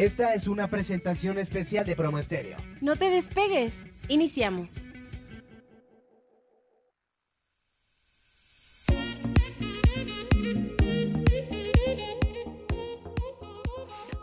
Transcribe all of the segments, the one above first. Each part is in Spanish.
Esta es una presentación especial de Promo No te despegues, iniciamos.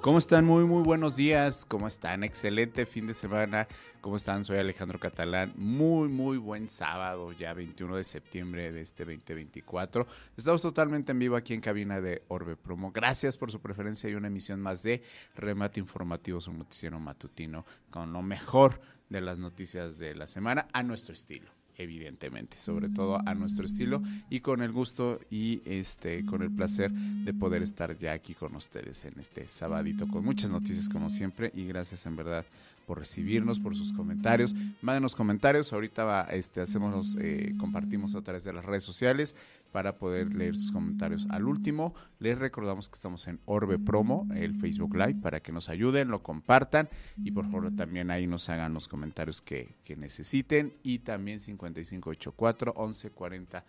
¿Cómo están? Muy, muy buenos días. ¿Cómo están? Excelente fin de semana. ¿Cómo están? Soy Alejandro Catalán. Muy, muy buen sábado, ya 21 de septiembre de este 2024. Estamos totalmente en vivo aquí en cabina de Orbe Promo. Gracias por su preferencia y una emisión más de Remate Informativo, su noticiero matutino, con lo mejor de las noticias de la semana a nuestro estilo evidentemente, sobre todo a nuestro estilo y con el gusto y este con el placer de poder estar ya aquí con ustedes en este sabadito con muchas noticias como siempre y gracias en verdad por recibirnos, por sus comentarios. Mándenos comentarios, ahorita va, este, hacemos, eh, compartimos a través de las redes sociales para poder leer sus comentarios. Al último, les recordamos que estamos en Orbe Promo, el Facebook Live, para que nos ayuden, lo compartan y por favor también ahí nos hagan los comentarios que, necesiten. Y también 5584 114085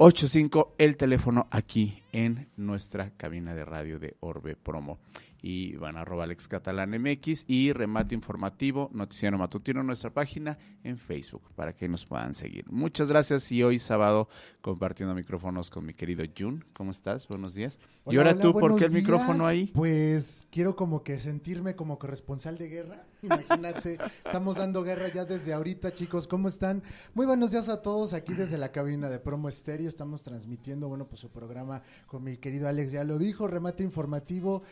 85, el teléfono aquí en nuestra cabina de radio de Orbe Promo y van a arroba Alex Catalán MX y remate informativo, noticiero matutino, nuestra página en Facebook para que nos puedan seguir. Muchas gracias y hoy sábado compartiendo micrófonos con mi querido Jun. ¿Cómo estás? Buenos días. y ahora tú, ¿por qué el micrófono ahí? Pues quiero como que sentirme como corresponsal de guerra. Imagínate, estamos dando guerra ya desde ahorita, chicos. ¿Cómo están? Muy buenos días a todos aquí desde la cabina de Promo Estéreo. Estamos transmitiendo, bueno, pues su programa con mi querido Alex, ya lo dijo, remate informativo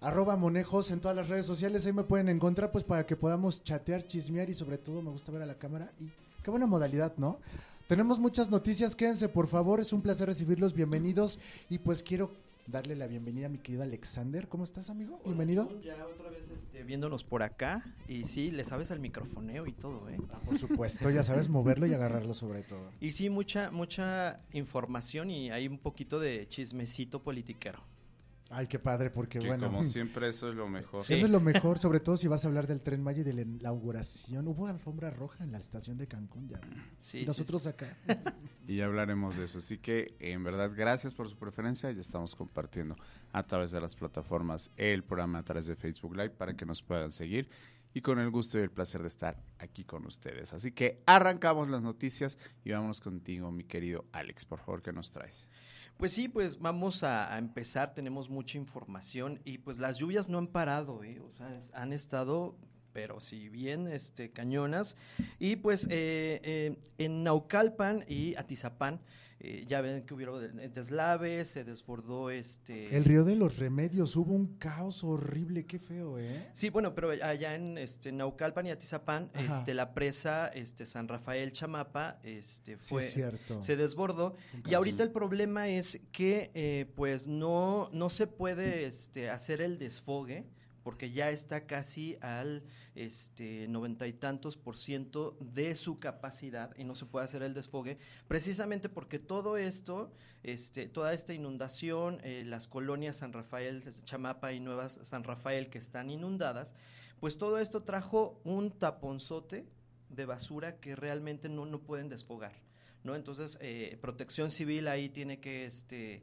arroba monejos en todas las redes sociales. Ahí me pueden encontrar, pues para que podamos chatear, chismear y sobre todo me gusta ver a la cámara. Y qué buena modalidad, ¿no? Tenemos muchas noticias, quédense por favor, es un placer recibirlos, bienvenidos. Y pues quiero darle la bienvenida a mi querido Alexander. ¿Cómo estás, amigo? Bienvenido. ya otra vez este, viéndonos por acá. Y sí, le sabes al microfoneo y todo, ¿eh? Ah, por supuesto, ya sabes moverlo y agarrarlo sobre todo. Y sí, mucha, mucha información y hay un poquito de chismecito politiquero. Ay, qué padre, porque bueno. Como siempre, eso es lo mejor. Eso es lo mejor, sobre todo si vas a hablar del tren Maya y de la inauguración. Hubo alfombra roja en la estación de Cancún ya. Sí, nosotros acá. Y ya hablaremos de eso. Así que, en verdad, gracias por su preferencia. Ya estamos compartiendo a través de las plataformas el programa a través de Facebook Live para que nos puedan seguir. Y con el gusto y el placer de estar aquí con ustedes. Así que arrancamos las noticias y vámonos contigo, mi querido Alex. Por favor, que nos traes? Pues sí, pues vamos a, empezar, tenemos mucha información y pues las lluvias no han parado, ¿eh? o sea, han estado pero si bien este, cañonas. Y pues eh, eh, en Naucalpan y Atizapán eh, ya ven que hubo deslaves, se desbordó este... El río de los remedios, hubo un caos horrible, qué feo, ¿eh? Sí, bueno, pero allá en este, Naucalpan y Atizapán, este, la presa este, San Rafael Chamapa este, fue, se desbordó. Y ahorita el problema es que eh, pues no, no se puede este, hacer el desfogue porque ya está casi al este, noventa y tantos por ciento de su capacidad y no se puede hacer el desfogue, precisamente porque todo esto, este, toda esta inundación, eh, las colonias San Rafael, Chamapa y Nueva San Rafael que están inundadas, pues todo esto trajo un taponzote de basura que realmente no, no pueden desfogar. ¿no? Entonces, eh, protección civil ahí tiene que, este,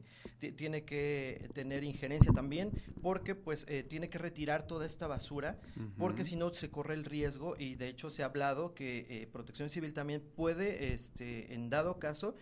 tiene que tener injerencia también, porque pues eh, tiene que retirar toda esta basura, porque si no se corre el riesgo, y de hecho se ha hablado que eh, protección civil también puede, este, en dado caso,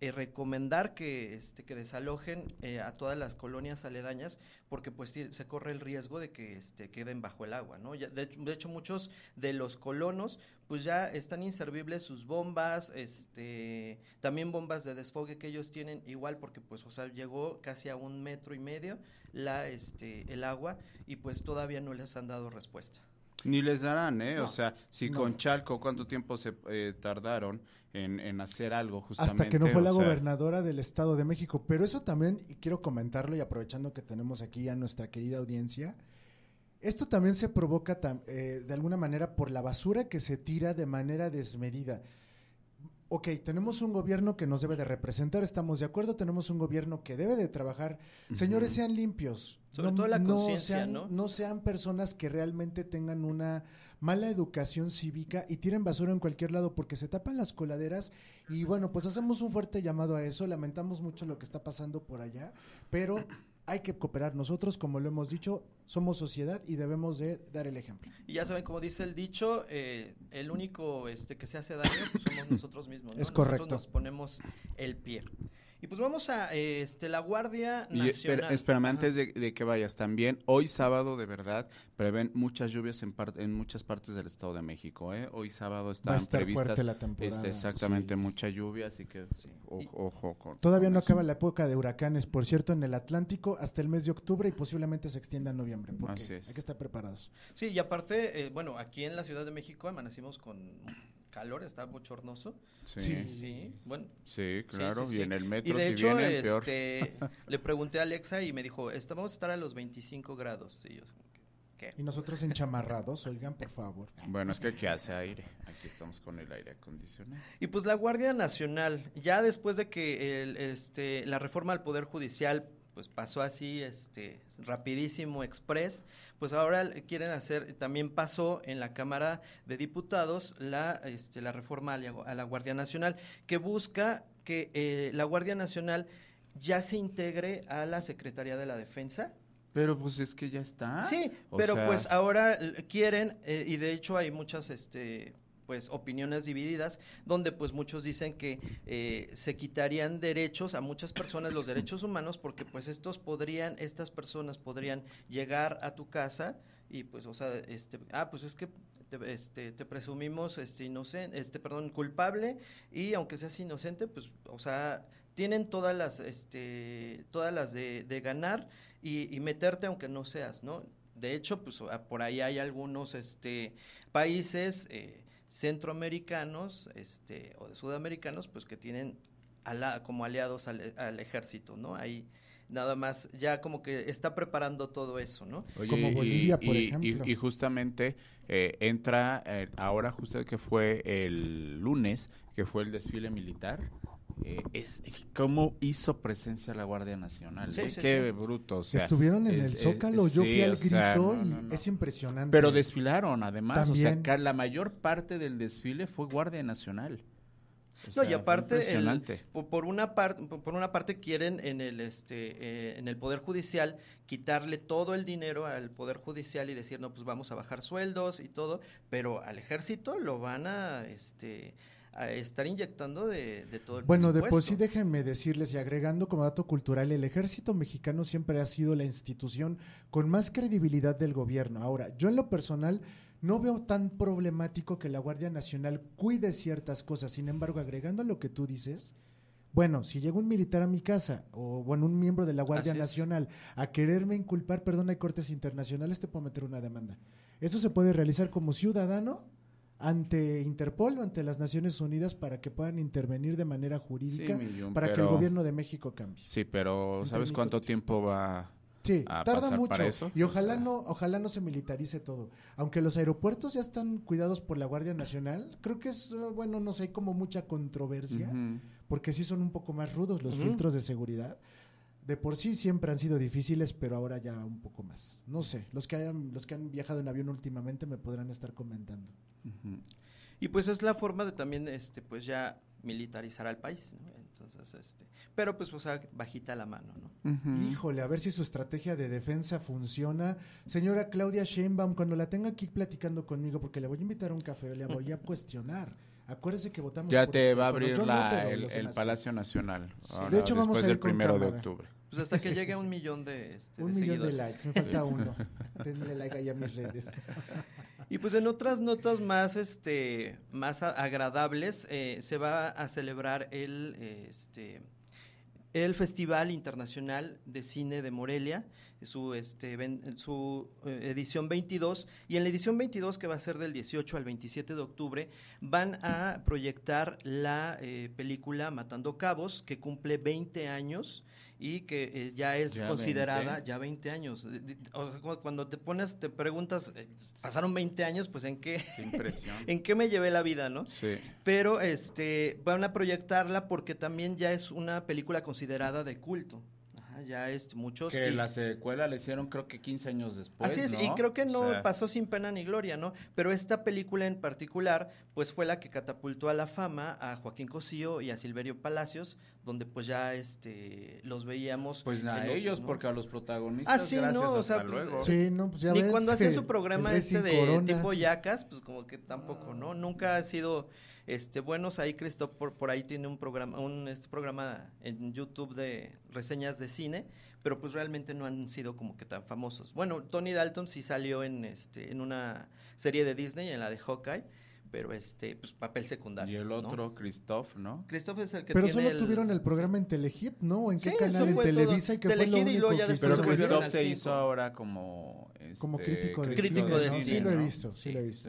eh, recomendar que, este, que desalojen eh, a todas las colonias aledañas porque pues se corre el riesgo de que este, queden bajo el agua, ¿no? de, de, hecho, muchos de los colonos pues ya están inservibles sus bombas, este, también bombas de desfogue que ellos tienen igual porque pues, o sea, llegó casi a un metro y medio la, este, el agua y pues todavía no les han dado respuesta. Ni les darán, ¿eh? o sea, si con Chalco, ¿cuánto tiempo se eh, tardaron en, en, hacer algo justamente? Hasta que no fue la gobernadora del Estado de México. Pero eso también, y quiero comentarlo y aprovechando que tenemos aquí a nuestra querida audiencia, esto también se provoca eh, de alguna manera por la basura que se tira de manera desmedida ok, tenemos un gobierno que nos debe de representar, estamos de acuerdo, tenemos un gobierno que debe de trabajar. Señores, sean limpios. Sobre todo la conciencia, ¿no? ¿no? sean personas que realmente tengan una mala educación cívica y tiren basura en cualquier lado porque se tapan las coladeras. Y bueno, pues hacemos un fuerte llamado a eso. Lamentamos mucho lo que está pasando por allá, pero hay que cooperar nosotros, como lo hemos dicho, somos sociedad y debemos de dar el ejemplo. Y ya saben, como dice el dicho, eh, el único este, que se hace daño pues, somos nosotros mismos. Es correcto. Nosotros nos ponemos el pie. Y pues vamos a este, la Guardia Nacional. Y, espérame, antes de, que vayas también, hoy sábado de verdad prevén muchas lluvias en, en muchas partes del Estado de México. ¿eh? Hoy sábado están previstas la este, exactamente mucha lluvia, así que ojo, Todavía no acaba la época de huracanes, por cierto, en el Atlántico hasta el mes de octubre y posiblemente se extienda a noviembre, así es. hay que estar preparados. Sí, y aparte, eh, bueno, aquí en la Ciudad de México amanecimos con calor está bochornoso. Sí. Sí, sí. bueno. Sí, claro, viene y el metro de si hecho, viene, este, le pregunté a Alexa y me dijo, vamos a estar a los 25 grados. Y yo, ¿qué? Y nosotros enchamarrados, oigan, por favor. Bueno, es que aquí hace aire. Aquí estamos con el aire acondicionado. Y pues la Guardia Nacional, ya después de que este, la reforma al Poder Judicial pues pasó así, este, rapidísimo, express, pues ahora quieren hacer, también pasó en la Cámara de Diputados la, este, la reforma a la, Guardia Nacional, que busca que eh, la Guardia Nacional ya se integre a la Secretaría de la Defensa, pero pues es que ya está. Sí, pero pues ahora quieren, eh, y de hecho hay muchas, este, pues opiniones divididas, donde pues muchos dicen que eh, se quitarían derechos a muchas personas, los derechos humanos, porque pues estos podrían, estas personas podrían llegar a tu casa y pues, o sea, este, ah, pues es que te, este, te presumimos este inocente, este, perdón, culpable y aunque seas inocente, pues, o sea, tienen todas las, este, todas las de, ganar y, meterte aunque no seas, ¿no? De hecho, pues ah, por ahí hay algunos este, países eh, centroamericanos este, o de sudamericanos, pues que tienen como aliados al, ejército, ¿no? Ahí nada más ya como que está preparando todo eso, ¿no? como Bolivia, y, por ejemplo. Y, justamente eh, entra eh, ahora justo que fue el lunes, que fue el desfile militar eh, es cómo hizo presencia la Guardia Nacional. Sí, Qué bruto. sea, Estuvieron en el Zócalo, yo fui al grito y es impresionante. Pero desfilaron, además. O sea, la mayor parte del desfile fue Guardia Nacional. no, y aparte, por, una parte por una parte quieren en el, este, eh, en el Poder Judicial quitarle todo el dinero al Poder Judicial y decir, no, pues vamos a bajar sueldos y todo, pero al ejército lo van a, este, estar inyectando de, todo el Bueno, de sí déjenme decirles y agregando como dato cultural, el ejército mexicano siempre ha sido la institución con más credibilidad del gobierno. Ahora, yo en lo personal no veo tan problemático que la Guardia Nacional cuide ciertas cosas, sin embargo, agregando a lo que tú dices, bueno, si llega un militar a mi casa o un miembro de la Guardia Nacional a quererme inculpar, perdón, hay cortes internacionales, te puedo meter una demanda. Eso se puede realizar como ciudadano ante Interpol o ante las Naciones Unidas para que puedan intervenir de manera jurídica para que el gobierno de México cambie. Sí, pero ¿sabes cuánto tiempo va Sí, tarda mucho eso? y ojalá no ojalá no se militarice todo. Aunque los aeropuertos ya están cuidados por la Guardia Nacional, creo que es eh, bueno, no sé, hay como mucha controversia porque sí son un poco más rudos los filtros de seguridad de por sí siempre han sido difíciles, pero ahora ya un poco más. No sé, los que, hayan, los que han viajado en avión últimamente me podrán estar comentando. Y pues es la forma de también, este, pues ya militarizar al país, Entonces, este, pero pues, o bajita la mano, ¿no? Híjole, a ver si su estrategia de defensa funciona. Señora Claudia Sheinbaum, cuando la tenga aquí platicando conmigo, porque le voy a invitar a un café, le voy a cuestionar. Acuérdese que votamos. Ya te este va a abrir el, Palacio Nacional. de hecho, vamos a ir primero de octubre. Pues hasta que llegue a un millón de este, Un millón de likes, me falta uno. Denle like allá a mis redes. Y pues en otras notas más, este, más agradables, eh, se va a celebrar el, este, el Festival Internacional de Cine de Morelia, su, este, su eh, edición 22, y en la edición 22, que va a ser del 18 al 27 de octubre, van a proyectar la eh, película Matando Cabos, que cumple 20 años y que eh, ya es considerada ya 20 años. cuando te pones, te preguntas, eh, pasaron 20 años, pues en qué, en qué me llevé la vida, ¿no? Sí. Pero este, van a proyectarla porque también ya es una película considerada de culto. Ah, ya, este, muchos. Que la secuela le hicieron creo que 15 años después. Así es, y creo que no pasó sin pena ni gloria, ¿no? Pero esta película en particular, pues fue la que catapultó a la fama a Joaquín Cosío y a Silverio Palacios, donde pues ya este los veíamos. Pues a ellos, porque a los protagonistas. Ah, no, cuando hacía su programa este de tipo yacas, pues como que tampoco, ¿no? Ah. Nunca ha sido este, buenos ahí Christoph por, ahí tiene un programa, un este programa en YouTube de reseñas de cine, pero pues realmente no han sido como que tan famosos. Bueno, Tony Dalton sí salió en este, en una serie de Disney, en la de Hawkeye pero este, pues papel secundario. Y el otro, Christoph, ¿no? Christoph es el que pero solo tuvieron el programa en Telehit, ¿no? en qué canal? En Televisa y que Telehit fue lo único ya que... Pero Christoph se hizo ahora como... como este, crítico de cine, Sí lo he visto, sí, lo he visto.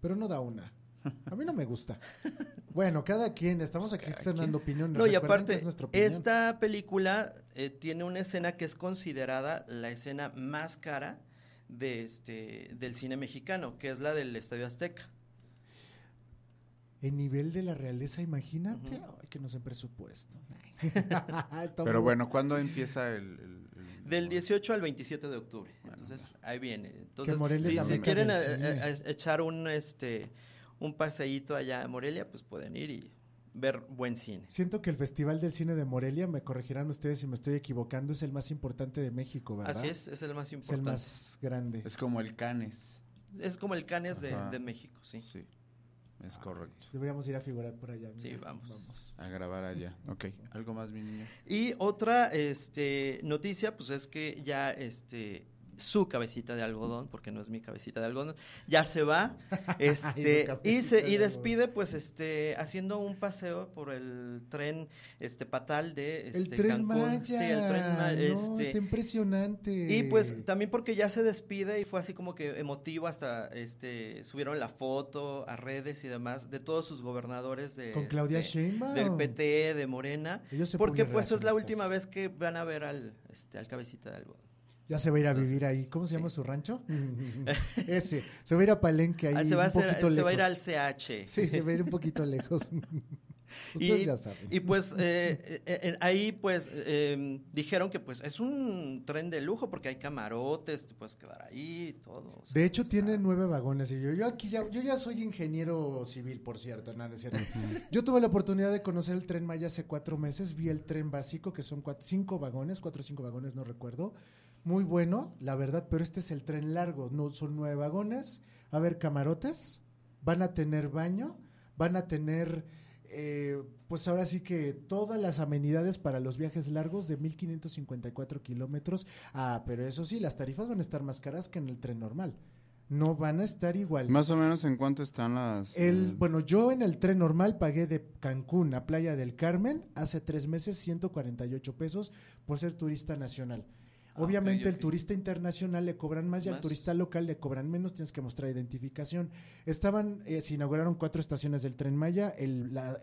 Pero no da una. A mí no me gusta. Bueno, cada quien, estamos aquí externando opiniones. No, y aparte, esta película eh, tiene una escena que es considerada la escena más cara de este, del cine mexicano, que es la del Estadio Azteca. En nivel de la realeza, imagínate, que no sé presupuesto. Pero bueno, ¿cuándo empieza el, Del 18 al 27 de octubre. Entonces, ahí viene. Entonces, si, quieren eh, eh, echar un este un paseíto allá a Morelia, pues pueden ir y ver buen cine. Siento que el Festival del Cine de Morelia, me corregirán ustedes si me estoy equivocando, es el más importante de México, ¿verdad? Así es, es el más importante. Es el más grande. Es como el Canes. Es como el Canes de, México, sí. Sí, es correcto. Deberíamos ir a figurar por allá. Sí, vamos. A grabar allá. Ok, algo más, mi niño. Y otra este, noticia, pues es que ya este, su cabecita de algodón, porque no es mi cabecita de algodón, ya se va, este, y, se, y despide, pues, este, haciendo un paseo por el tren, este, patal de, este, el tren Cancún. Sí, el tren Maya, este, impresionante. Y, pues, también porque ya se despide y fue así como que emotivo hasta, este, subieron la foto a redes y demás de todos sus gobernadores de... Claudia este, Del PT, de Morena. porque, pues, es la última vez que van a ver al, este, al cabecita de algodón. Ya se va a ir a vivir ahí. ¿Cómo se llama su rancho? Ese. Se va a ir a Palenque ahí. Ah, se, va a ir al CH. Sí, se va a ir un poquito lejos. Ustedes y, ya saben. Y pues eh, eh, eh, ahí pues em, dijeron que pues es un tren de lujo porque hay camarotes, te puedes quedar ahí y todo. de hecho tiene nueve vagones y yo, yo aquí ya, yo ya soy ingeniero civil, por cierto, no, yo tuve la oportunidad de conocer el tren Maya hace cuatro meses, vi el tren básico que son cinco vagones, cuatro o cinco vagones, no recuerdo muy bueno, la verdad, pero este es el tren largo, no son nueve vagones, a ver camarotes, van a tener baño, van a tener eh, pues ahora sí que todas las amenidades para los viajes largos de 1554 kilómetros. Ah, pero eso sí, las tarifas van a estar más caras que en el tren normal. No van a estar igual. Más o menos en cuánto están las... El, Bueno, yo en el tren normal pagué de Cancún a Playa del Carmen hace tres meses 148 pesos por ser turista nacional. Ah, Obviamente el turista internacional le cobran más, y al turista local le cobran menos, tienes que mostrar identificación. Estaban, eh, se inauguraron cuatro estaciones del tren Maya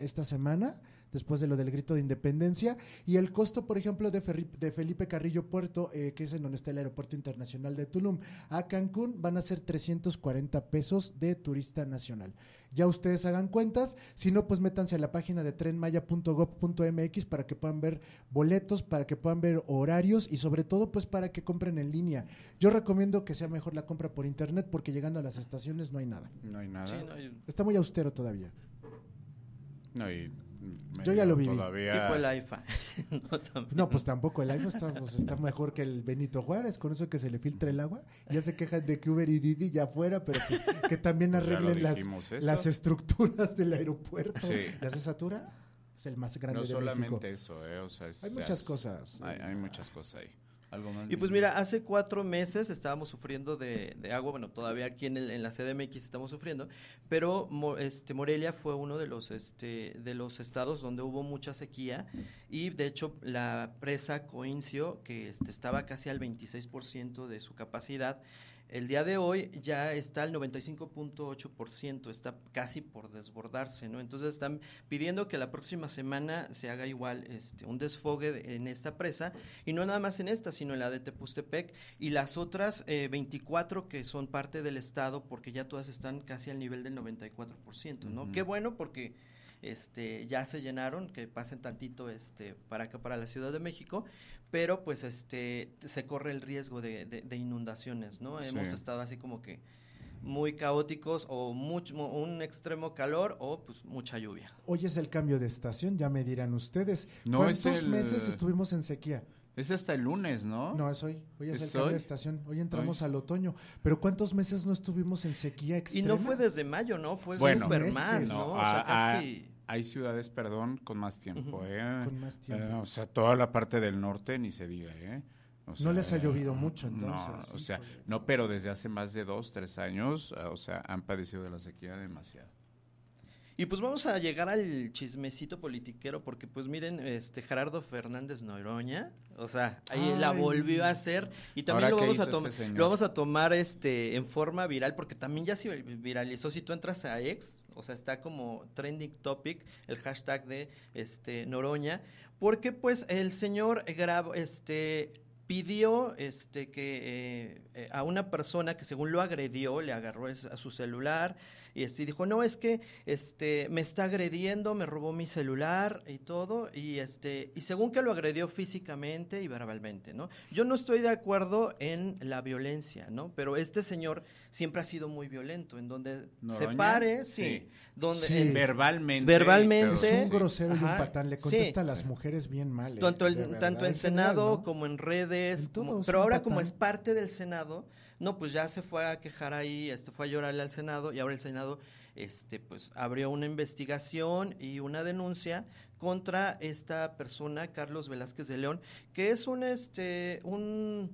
esta semana después de lo del grito de independencia. Y el costo, por ejemplo, de, de Felipe Carrillo Puerto, eh, que es en donde está el Aeropuerto Internacional de Tulum, a Cancún van a ser 340 pesos de turista nacional. Ya ustedes hagan cuentas, si no, pues métanse a la página de trenmaya.gov.mx para que puedan ver boletos, para que puedan ver horarios y sobre todo pues para que compren en línea. Yo recomiendo que sea mejor la compra por internet porque llegando a las estaciones no hay nada. No hay nada. Está muy austero todavía. No, hay... Yo ya lo viví. Tipo el AIFA. no, pues tampoco. El AIFA pues, está, mejor que el Benito Juárez, con eso que se le filtra el agua. Ya se quejan de que Uber y Didi ya fuera, pero pues, que también pues arreglen las, estructuras del aeropuerto. ¿Ya se satura? Es el más grande no No solamente eso, eh, hay muchas cosas. hay muchas cosas ahí. Y pues mira, hace cuatro meses estábamos sufriendo de, agua, bueno, todavía aquí en, la CDMX estamos sufriendo, pero este, Morelia fue uno de los, este, de los estados donde hubo mucha sequía y de hecho la presa Coincio, que este, estaba casi al 26% de su capacidad, el día de hoy ya está al 95.8%, está casi por desbordarse, ¿no? Entonces están pidiendo que la próxima semana se haga igual este, un desfogue en esta presa, y no nada más en esta, sino en la de Tepustepec y las otras 24 eh, que son parte del Estado, porque ya todas están casi al nivel del 94%, ¿no? Qué bueno porque este, ya se llenaron, que pasen tantito este, para acá, para la Ciudad de México, pero pues este, se corre el riesgo de, de, inundaciones, ¿no? Hemos estado así como que muy caóticos o un extremo calor o pues mucha lluvia. Hoy es el cambio de estación, ya me dirán ustedes. ¿Cuántos meses estuvimos en sequía? Es hasta el lunes, ¿no? No, es hoy. Hoy es, el cambio de estación. Hoy entramos al otoño. Pero ¿cuántos meses no estuvimos en sequía Y no fue desde mayo, ¿no? Fue súper super más, ¿no? o sea, casi hay ciudades, perdón, con más tiempo. ¿eh? Con más tiempo. Eh, o sea, toda la parte del norte ni se diga, ¿eh? no les ha eh, llovido mucho entonces. o sea, no, pero desde hace más de dos, tres años, o sea, han padecido de la sequía demasiado. Y pues vamos a llegar al chismecito politiquero porque pues miren, este Gerardo Fernández Noroña, o sea, ahí la volvió a hacer y también lo vamos a tomar este vamos a tomar este en forma viral porque también ya se viralizó si tú entras a ex o sea, está como trending topic el hashtag de este Noroña, porque pues el señor grabo este pidió este que eh, eh, a una persona que según lo agredió le agarró a su celular y este, dijo, no, es que este, me está agrediendo, me robó mi celular y todo, y, este, y según que lo agredió físicamente y verbalmente, ¿no? Yo no estoy de acuerdo en la violencia, ¿no? Pero este señor siempre ha sido muy violento, en donde se pare, sí, donde verbalmente. Verbalmente. Es un grosero y un patán, le contesta a las mujeres bien mal. ¿eh? tanto, en Senado como en redes, pero ahora como es parte del Senado, no, pues ya se fue a quejar ahí, este, fue a llorarle al Senado y ahora el Senado este, pues, abrió una investigación y una denuncia contra esta persona, Carlos Velázquez de León, que es un, este, un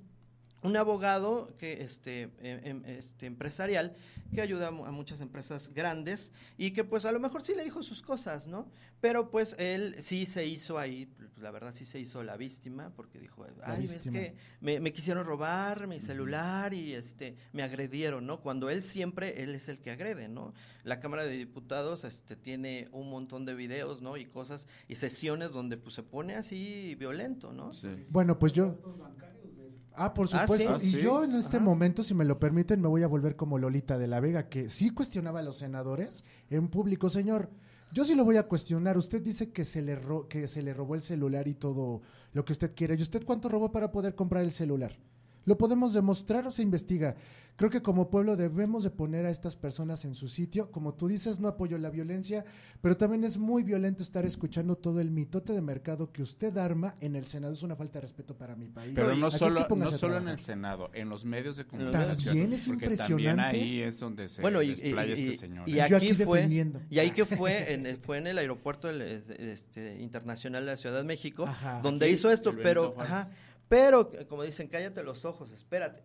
un abogado que este, em, em, este empresarial que ayuda a muchas empresas grandes y que pues a lo mejor sí le dijo sus cosas, ¿no? Pero pues él sí se hizo ahí, la verdad sí se hizo la víctima porque dijo, ay, es que me, quisieron robar mi celular y este me agredieron, ¿no? Cuando él siempre él es el que agrede, ¿no? La Cámara de Diputados este tiene un montón de videos, ¿no? y cosas y sesiones donde pues se pone así violento, ¿no? Bueno, pues yo Ah, por ah, supuesto. Ah, y yo en este momento, si me lo permiten, me voy a volver como Lolita de la Vega, que sí cuestionaba a los senadores en público, señor. Yo sí lo voy a cuestionar. Usted dice que se le que se le robó el celular y todo lo que usted quiere. ¿Y usted cuánto robó para poder comprar el celular? Lo podemos demostrar o se investiga. Creo que como pueblo debemos de poner a estas personas en su sitio. Como tú dices, no apoyo la violencia, pero también es muy violento estar escuchando todo el mitote de mercado que usted arma en el Senado. Es una falta de respeto para mi país. Pero no solo, solo en el Senado, en los medios de comunicación. También es impresionante. ahí es donde se bueno, y, este Y ¿eh? aquí, fue, y ahí que fue, en, fue en el aeropuerto este, internacional de la Ciudad de México, donde hizo esto, pero... Pero, como dicen, cállate los ojos, espérate.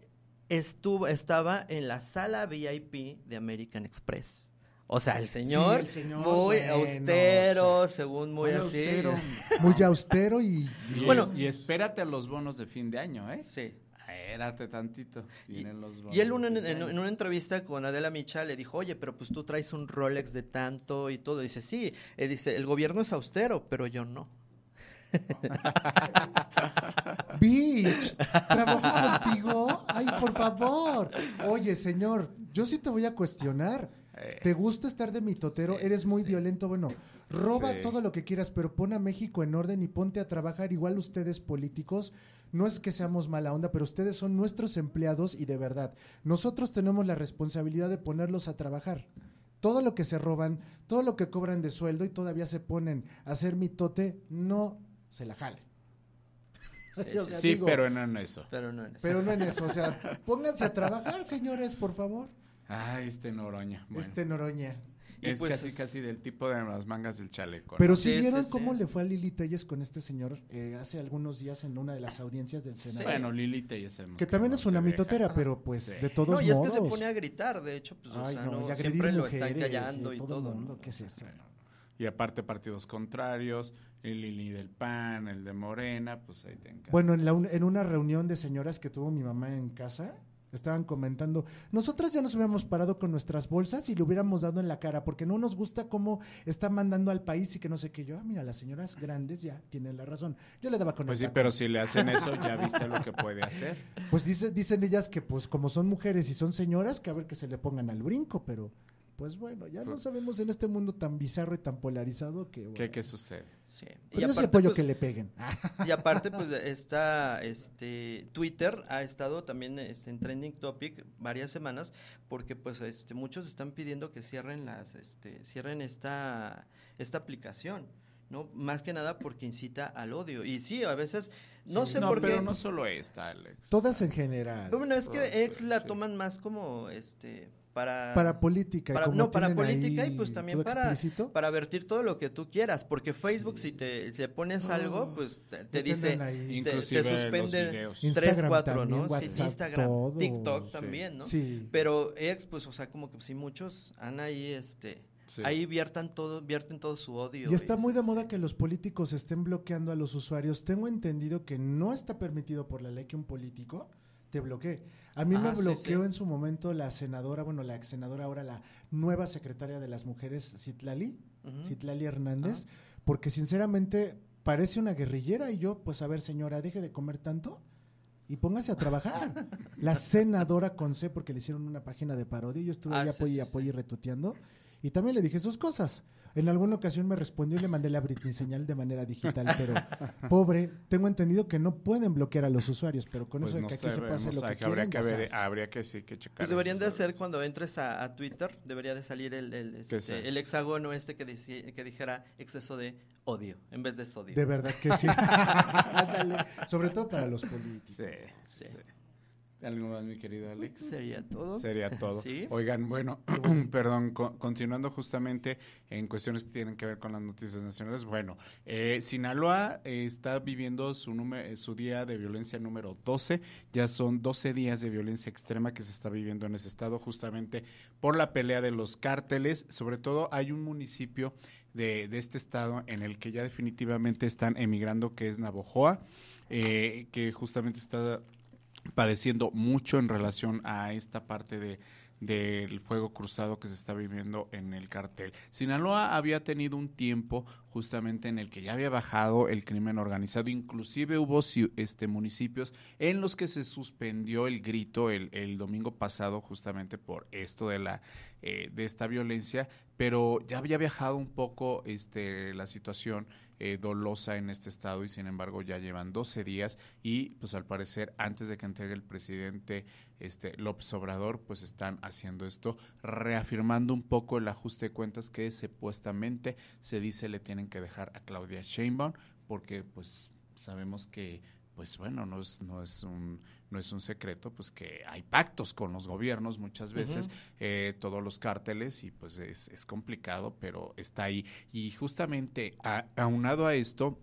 Estuvo, estaba en la sala VIP de American Express. O sea, el señor, muy austero, según muy, así. Austero, muy austero y, bueno. y espérate a los bonos de fin de año, ¿eh? Sí. Espérate tantito. y, él en, una entrevista con Adela Micha le dijo, oye, pero pues tú traes un Rolex de tanto y todo. dice, sí. Eh, dice, el gobierno es austero, pero yo no. Bitch, trabajo contigo. Ay, por favor. Oye, señor, yo sí te voy a cuestionar. Eh. ¿Te gusta estar de mitotero? Eres muy violento. Bueno, roba todo lo que quieras, pero pon a México en orden y ponte a trabajar. Igual ustedes políticos, no es que seamos mala onda, pero ustedes son nuestros empleados y de verdad, nosotros tenemos la responsabilidad de ponerlos a trabajar. Todo lo que se roban, todo lo que cobran de sueldo y todavía se ponen a hacer mitote, no se la jale. Sí, pero no en eso. Pero no en eso. O sea, pónganse a trabajar, señores, por favor. Ay, este Noroña. Este Noroña. Es pues casi, casi del tipo de las mangas del chaleco. Pero si vieron cómo le fue a Lili Telles con este señor eh, hace algunos días en una de las audiencias del Senado. Bueno, Lili Telles. Que, también es una mitotera, pero pues de todos modos. No, y es que se pone a gritar, de hecho, pues Ay, o sea, no, siempre lo están callando y, todo. mundo, ¿qué es Y aparte partidos contrarios, el Lili del PAN, el de Morena, pues ahí te encanta. Bueno, en, una reunión de señoras que tuvo mi mamá en casa, estaban comentando, nosotras ya nos hubiéramos parado con nuestras bolsas y le hubiéramos dado en la cara, porque no nos gusta cómo está mandando al país y que no sé qué. Yo, ah, mira, las señoras grandes ya tienen la razón. Yo le daba con Pues sí, pero si le hacen eso, ya viste lo que puede hacer. Pues dicen ellas que, pues, como son mujeres y son señoras, que a ver que se le pongan al brinco, pero pues bueno, ya no pues sabemos en este mundo tan bizarro y tan polarizado que... ¿Qué, sucede? Sí. Pues y yo aparte, apoyo pues, que le peguen. Y aparte, pues está, este, Twitter ha estado también este, en trending topic varias semanas porque pues este, muchos están pidiendo que cierren las, este, cierren esta, esta aplicación. ¿no? Más que nada porque incita al odio. Y sí, a veces, no sé por qué. pero no solo esta, Alex. Todas en general. Bueno, es que ex la toman más como, este, para... política. no, para política y pues también para, para vertir todo lo que tú quieras, porque Facebook si te pones ah, algo, pues te, dice, te, suspende tres, cuatro, ¿no? Sí, sí, Instagram, TikTok también, ¿no? Sí. Pero ex, pues, o sea, como que sí, muchos han ahí, este... Ahí todo, vierten todo su odio. Y está muy de moda que los políticos estén bloqueando a los usuarios. Tengo entendido que no está permitido por la ley que un político te bloqueé. A mí me ah, bloqueó en su momento la senadora, bueno, la ex senadora, ahora la nueva secretaria de las mujeres, Citlali, Citlali Hernández, porque sinceramente parece una guerrillera y yo, pues a ver señora, deje de comer tanto y póngase a trabajar. la senadora con C, porque le hicieron una página de parodia, yo estuve ah, ahí sí, y y retoteando y también le dije sus cosas. En alguna ocasión me respondió y le mandé la Britney señal de manera digital, pero pobre, tengo entendido que no pueden bloquear a los usuarios, pero con pues eso de que aquí se pase lo que, habría que ver, Habría que sí, que checar. Pues deberían de hacer cuando entres a, Twitter, debería de salir el, el, este, hexágono este que, que dijera exceso de odio en vez de sodio. De verdad que sí. Sobre todo para los políticos. sí. sí. ¿Algo más, mi querido Alex? Pues, sería todo. Sería todo. Oigan, bueno, perdón, continuando justamente en cuestiones que tienen que ver con las noticias nacionales. Bueno, eh, Sinaloa eh, está viviendo su, eh, su día de violencia número 12. Ya son 12 días de violencia extrema que se está viviendo en ese estado justamente por la pelea de los cárteles. Sobre todo hay un municipio de, este estado en el que ya definitivamente están emigrando, que es Navojoa, que justamente está padeciendo mucho en relación a esta parte de del fuego cruzado que se está viviendo en el cartel. Sinaloa había tenido un tiempo justamente en el que ya había bajado el crimen organizado, inclusive hubo este, municipios en los que se suspendió el grito el, el domingo pasado justamente por esto de, la, eh, de esta violencia, pero ya había viajado un poco este, la situación eh, dolosa en este estado y sin embargo ya llevan 12 días y pues al parecer antes de que entregue el presidente este, López Obrador pues están haciendo esto reafirmando un poco el ajuste de cuentas que supuestamente se dice le tienen que dejar a Claudia Sheinbaum porque pues sabemos que pues bueno no es, no es un no es un secreto, pues que hay pactos con los gobiernos muchas veces, eh, todos los cárteles, y pues es, es complicado, pero está ahí. Y justamente aunado a esto,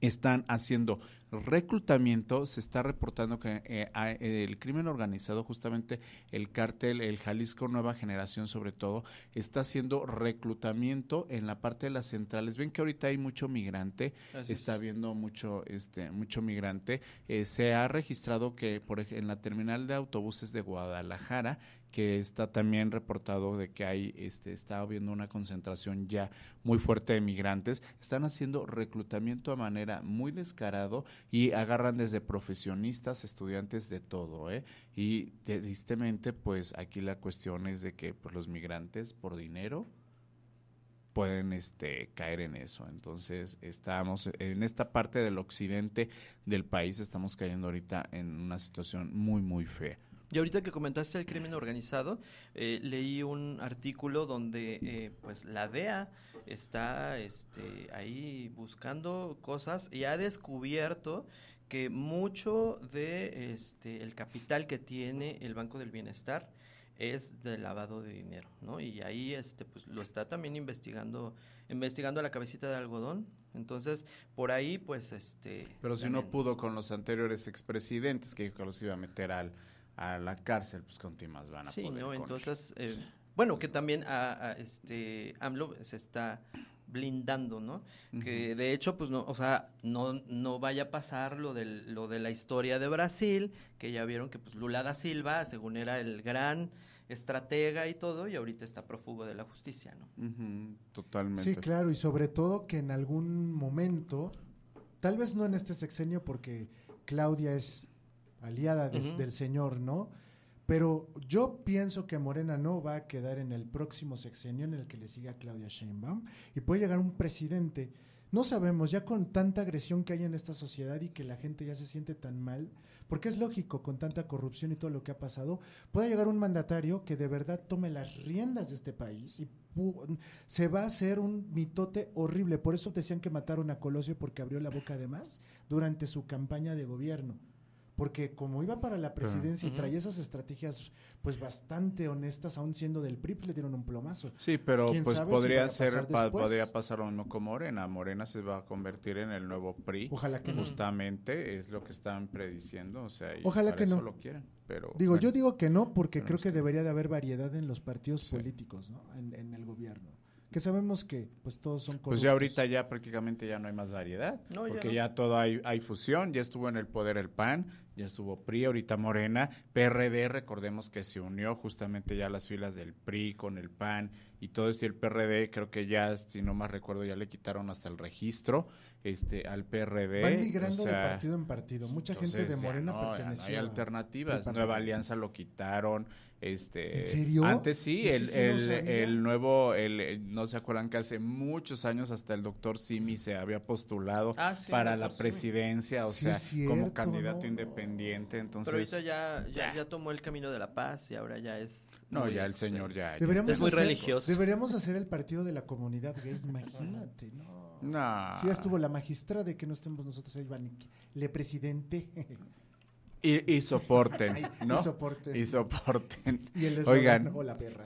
están haciendo reclutamiento, se está reportando que eh, eh, el crimen organizado, justamente el cártel, el Jalisco Nueva Generación sobre todo, está haciendo reclutamiento en la parte de las centrales. Ven que ahorita hay mucho migrante, está viendo habiendo mucho, este, mucho migrante. Eh, se ha registrado que por, en la terminal de autobuses de Guadalajara que está también reportado de que hay, este, está habiendo una concentración ya muy fuerte de migrantes, están haciendo reclutamiento a manera muy descarado y agarran desde profesionistas, estudiantes de todo, ¿eh? Y tristemente, pues aquí la cuestión es de que pues, los migrantes por dinero pueden este, caer en eso. Entonces, estamos en esta parte del occidente del país, estamos cayendo ahorita en una situación muy, muy fea. Y ahorita que comentaste el crimen organizado, eh, leí un artículo donde eh, pues la DEA está este, ahí buscando cosas y ha descubierto que mucho de este, el capital que tiene el Banco del Bienestar es de lavado de dinero, ¿no? Y ahí este pues lo está también investigando investigando la cabecita de algodón. Entonces, por ahí pues este Pero si no pudo con los anteriores expresidentes que dijo que los iba a meter al a la cárcel, pues con más van a sí, ¿no? Entonces, eh, bueno, que también a, este AMLO se está blindando, ¿no? Que de hecho, pues no, o sea, no, no vaya a pasar lo del, lo de la historia de Brasil, que ya vieron que pues Lula da Silva, según era el gran estratega y todo, y ahorita está prófugo de la justicia, ¿no? Totalmente. Sí, claro, y sobre todo que en algún momento, tal vez no en este sexenio, porque Claudia es aliada del Señor, ¿no? Pero yo pienso que Morena no va a quedar en el próximo sexenio en el que le siga Claudia Sheinbaum y puede llegar un presidente. No sabemos, ya con tanta agresión que hay en esta sociedad y que la gente ya se siente tan mal, porque es lógico, con tanta corrupción y todo lo que ha pasado, puede llegar un mandatario que de verdad tome las riendas de este país y se va a hacer un mitote horrible. Por eso decían que mataron a Colosio porque abrió la boca de más durante su campaña de gobierno porque como iba para la presidencia y traía esas estrategias pues bastante honestas, aún siendo del PRI, le dieron un plomazo. Sí, pero pues podría ser, pasar podría pasar lo mismo con Morena. Morena se va a convertir en el nuevo PRI. Ojalá que Justamente es lo que están prediciendo, o sea, Ojalá que eso no. lo Pero, digo, yo digo que no porque creo que debería de haber variedad en los partidos políticos, ¿no? En, el gobierno que sabemos que pues todos son Pues ya ahorita ya prácticamente ya no hay más variedad, porque ya, todo hay, hay fusión, ya estuvo en el poder el PAN, ya estuvo PRI, ahorita Morena, PRD, recordemos que se unió justamente ya las filas del PRI con el PAN y todo esto, y el PRD creo que ya, si no más recuerdo, ya le quitaron hasta el registro este al PRD. de partido en partido, mucha gente de Morena perteneció. hay alternativas, Nueva Alianza lo quitaron, este, ¿En serio? Antes sí, el, nuevo, el, no se acuerdan que hace muchos años hasta el doctor Simi se había postulado ah, para la presidencia, o sea, como candidato independiente. Entonces, Pero eso ya, ya, tomó el camino de la paz y ahora ya es... No, ya el este, señor ya, es muy religioso. Deberíamos hacer el partido de la comunidad gay, imagínate, ¿no? Si ya estuvo la magistrada de que no estemos nosotros ahí, le presidente. Y, soporten, ¿no? Y soporten. Y soporten. Oigan,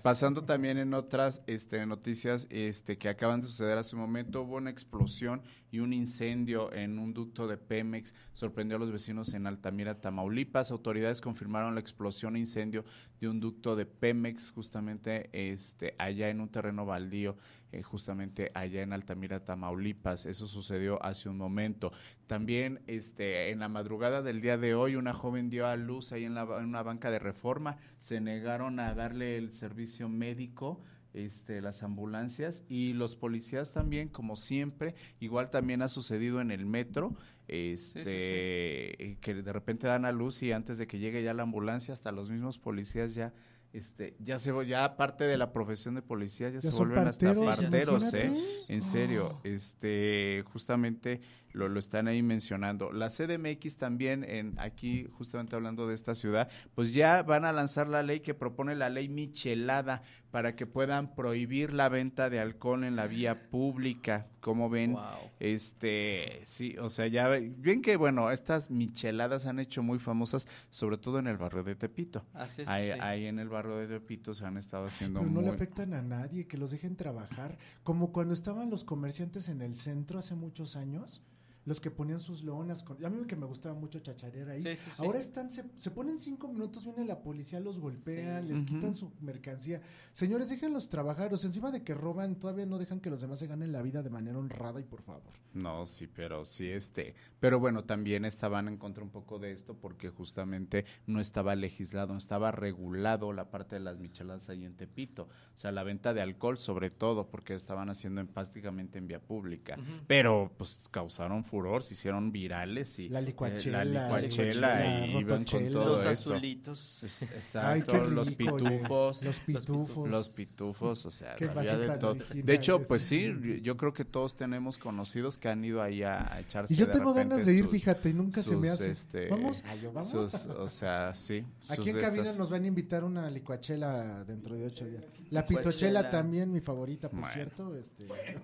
pasando también en otras este, noticias este, que acaban de suceder hace un momento, hubo una explosión y un incendio en un ducto de Pemex, sorprendió a los vecinos en Altamira, Tamaulipas. Autoridades confirmaron la explosión e incendio de un ducto de Pemex, justamente este, allá en un terreno baldío eh, justamente allá en Altamira, Tamaulipas. Eso sucedió hace un momento. También este, en la madrugada del día de hoy, una joven dio a luz ahí en, una banca de reforma. Se negaron a darle el servicio médico. Este, las ambulancias y los policías también, como siempre, igual también ha sucedido en el metro, este, eh, que de repente dan a luz y antes de que llegue ya la ambulancia, hasta los mismos policías ya este, ya se ya parte de la profesión de policía ya, se vuelven hasta parteros, ¿eh? En serio, ah. este, justamente lo, están ahí mencionando. La CDMX también, en, aquí justamente hablando de esta ciudad, pues ya van a lanzar la ley que propone la ley Michelada para que puedan prohibir la venta de alcohol en la vía pública. ¿Cómo ven, este, sí, o sea, ya bien que bueno, estas micheladas han hecho muy famosas, sobre todo en el barrio de Tepito. ahí, en el barrio de Tepito se han estado haciendo. no le afectan a nadie, que los dejen trabajar, como cuando estaban los comerciantes en el centro hace muchos años los que ponían sus leonas Con, a mí que me gustaba mucho chacharera ahí. Ahora están, se, se, ponen cinco minutos, viene la policía, los golpean, les quitan su mercancía. Señores, déjenlos trabajar. O encima de que roban, todavía no dejan que los demás se ganen la vida de manera honrada y por favor. No, sí, pero sí, este. Pero bueno, también estaban en contra un poco de esto porque justamente no estaba legislado, no estaba regulado la parte de las micheladas ahí en Tepito. O sea, la venta de alcohol sobre todo porque estaban haciendo empásticamente en vía pública. Pero pues causaron furor, se hicieron virales y la eh, licuachela, la licuachela, y con todo los azulitos, exacto, los, pitufos, los pitufos, los pitufos, o sea, de hecho, pues sí, yo creo que todos tenemos conocidos que han ido ahí a, a echarse. Y yo tengo ganas de ir, fíjate, y nunca se me hace. Este, vamos, ah, ¿vamos? o sea, sí. Aquí en cabina nos van a invitar una licuachela dentro de ocho días. La pitochela también, mi favorita, por cierto. Este. Bueno.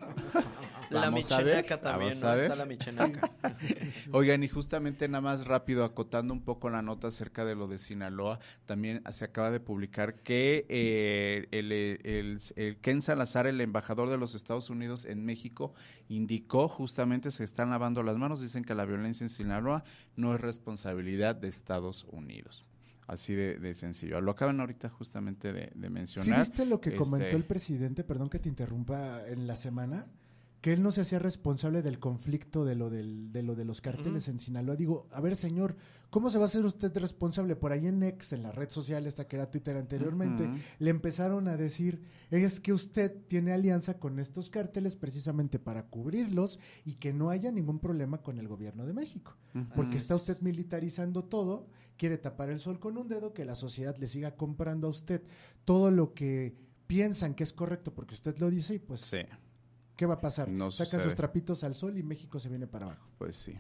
la michenaca también, ¿no? Está la Oigan, y justamente nada más rápido, acotando un poco la nota acerca de lo de Sinaloa, también se acaba de publicar que eh, el, Ken Salazar, el embajador de los Estados Unidos en México, indicó justamente se están lavando las manos, dicen que la violencia en Sinaloa no es responsabilidad de Estados Unidos. Así de, sencillo. Lo acaban ahorita justamente de, mencionar. ¿Sí viste lo que comentó este, el presidente, perdón que te interrumpa, en la semana? que él no se hacía responsable del conflicto de lo, de, lo de los carteles en Sinaloa. Digo, a ver, señor, ¿cómo se va a hacer usted responsable? Por ahí en Ex, en la red social esta que era Twitter anteriormente, le empezaron a decir, es que usted tiene alianza con estos carteles precisamente para cubrirlos y que no haya ningún problema con el gobierno de México, porque está usted militarizando todo, quiere tapar el sol con un dedo, que la sociedad le siga comprando a usted todo lo que piensan que es correcto porque usted lo dice y pues... ¿Qué va a pasar? No sacan sus trapitos al sol y México se viene para abajo. Pues sí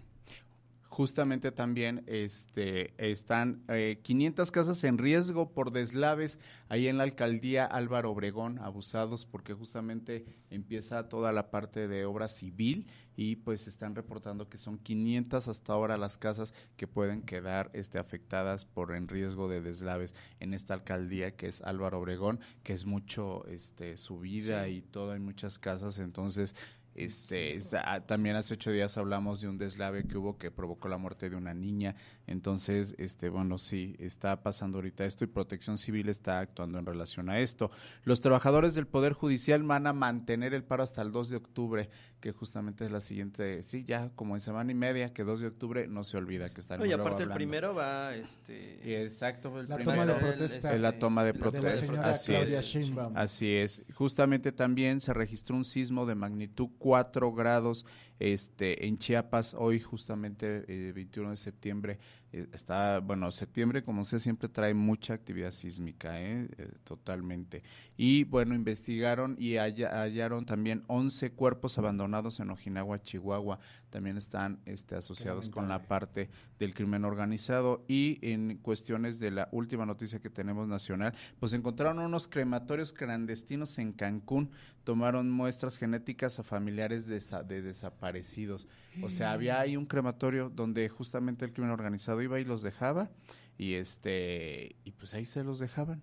justamente también este, están 500 eh, casas en riesgo por deslaves ahí en la alcaldía Álvaro Obregón, abusados porque justamente empieza toda la parte de obra civil y pues están reportando que son 500 hasta ahora las casas que pueden quedar este, afectadas por en riesgo de deslaves en esta alcaldía que es Álvaro Obregón, que es mucho este, subida y todo, hay muchas casas, entonces este, ah, también hace ocho días hablamos de un deslave que hubo que provocó la muerte de una niña. Entonces, este, bueno, sí, está pasando ahorita esto y Protección Civil está actuando en relación a esto. Los trabajadores del Poder Judicial van a mantener el paro hasta el 2 de octubre, que justamente es la siguiente, sí, ya como en semana y media, que 2 de octubre no se olvida que está. Y aparte el primero va, este... Exacto, el la Toma de protesta. la toma de protesta. así, es, así es. Justamente también se registró un sismo de magnitud 4 grados este, en Chiapas hoy, justamente 21 eh, de septiembre eh, está, bueno, septiembre, como sea, siempre trae mucha actividad sísmica, ¿eh? Eh, totalmente. Y bueno, investigaron y hallaron también 11 cuerpos abandonados en Ojinawa, Chihuahua. También están este, asociados con la parte del crimen organizado. Y en cuestiones de la última noticia que tenemos nacional, pues encontraron unos crematorios clandestinos en Cancún. Tomaron muestras genéticas a familiares de desaparecidos. O sea, había ahí un crematorio donde justamente el crimen organizado iba y los dejaba y este y pues ahí se los dejaban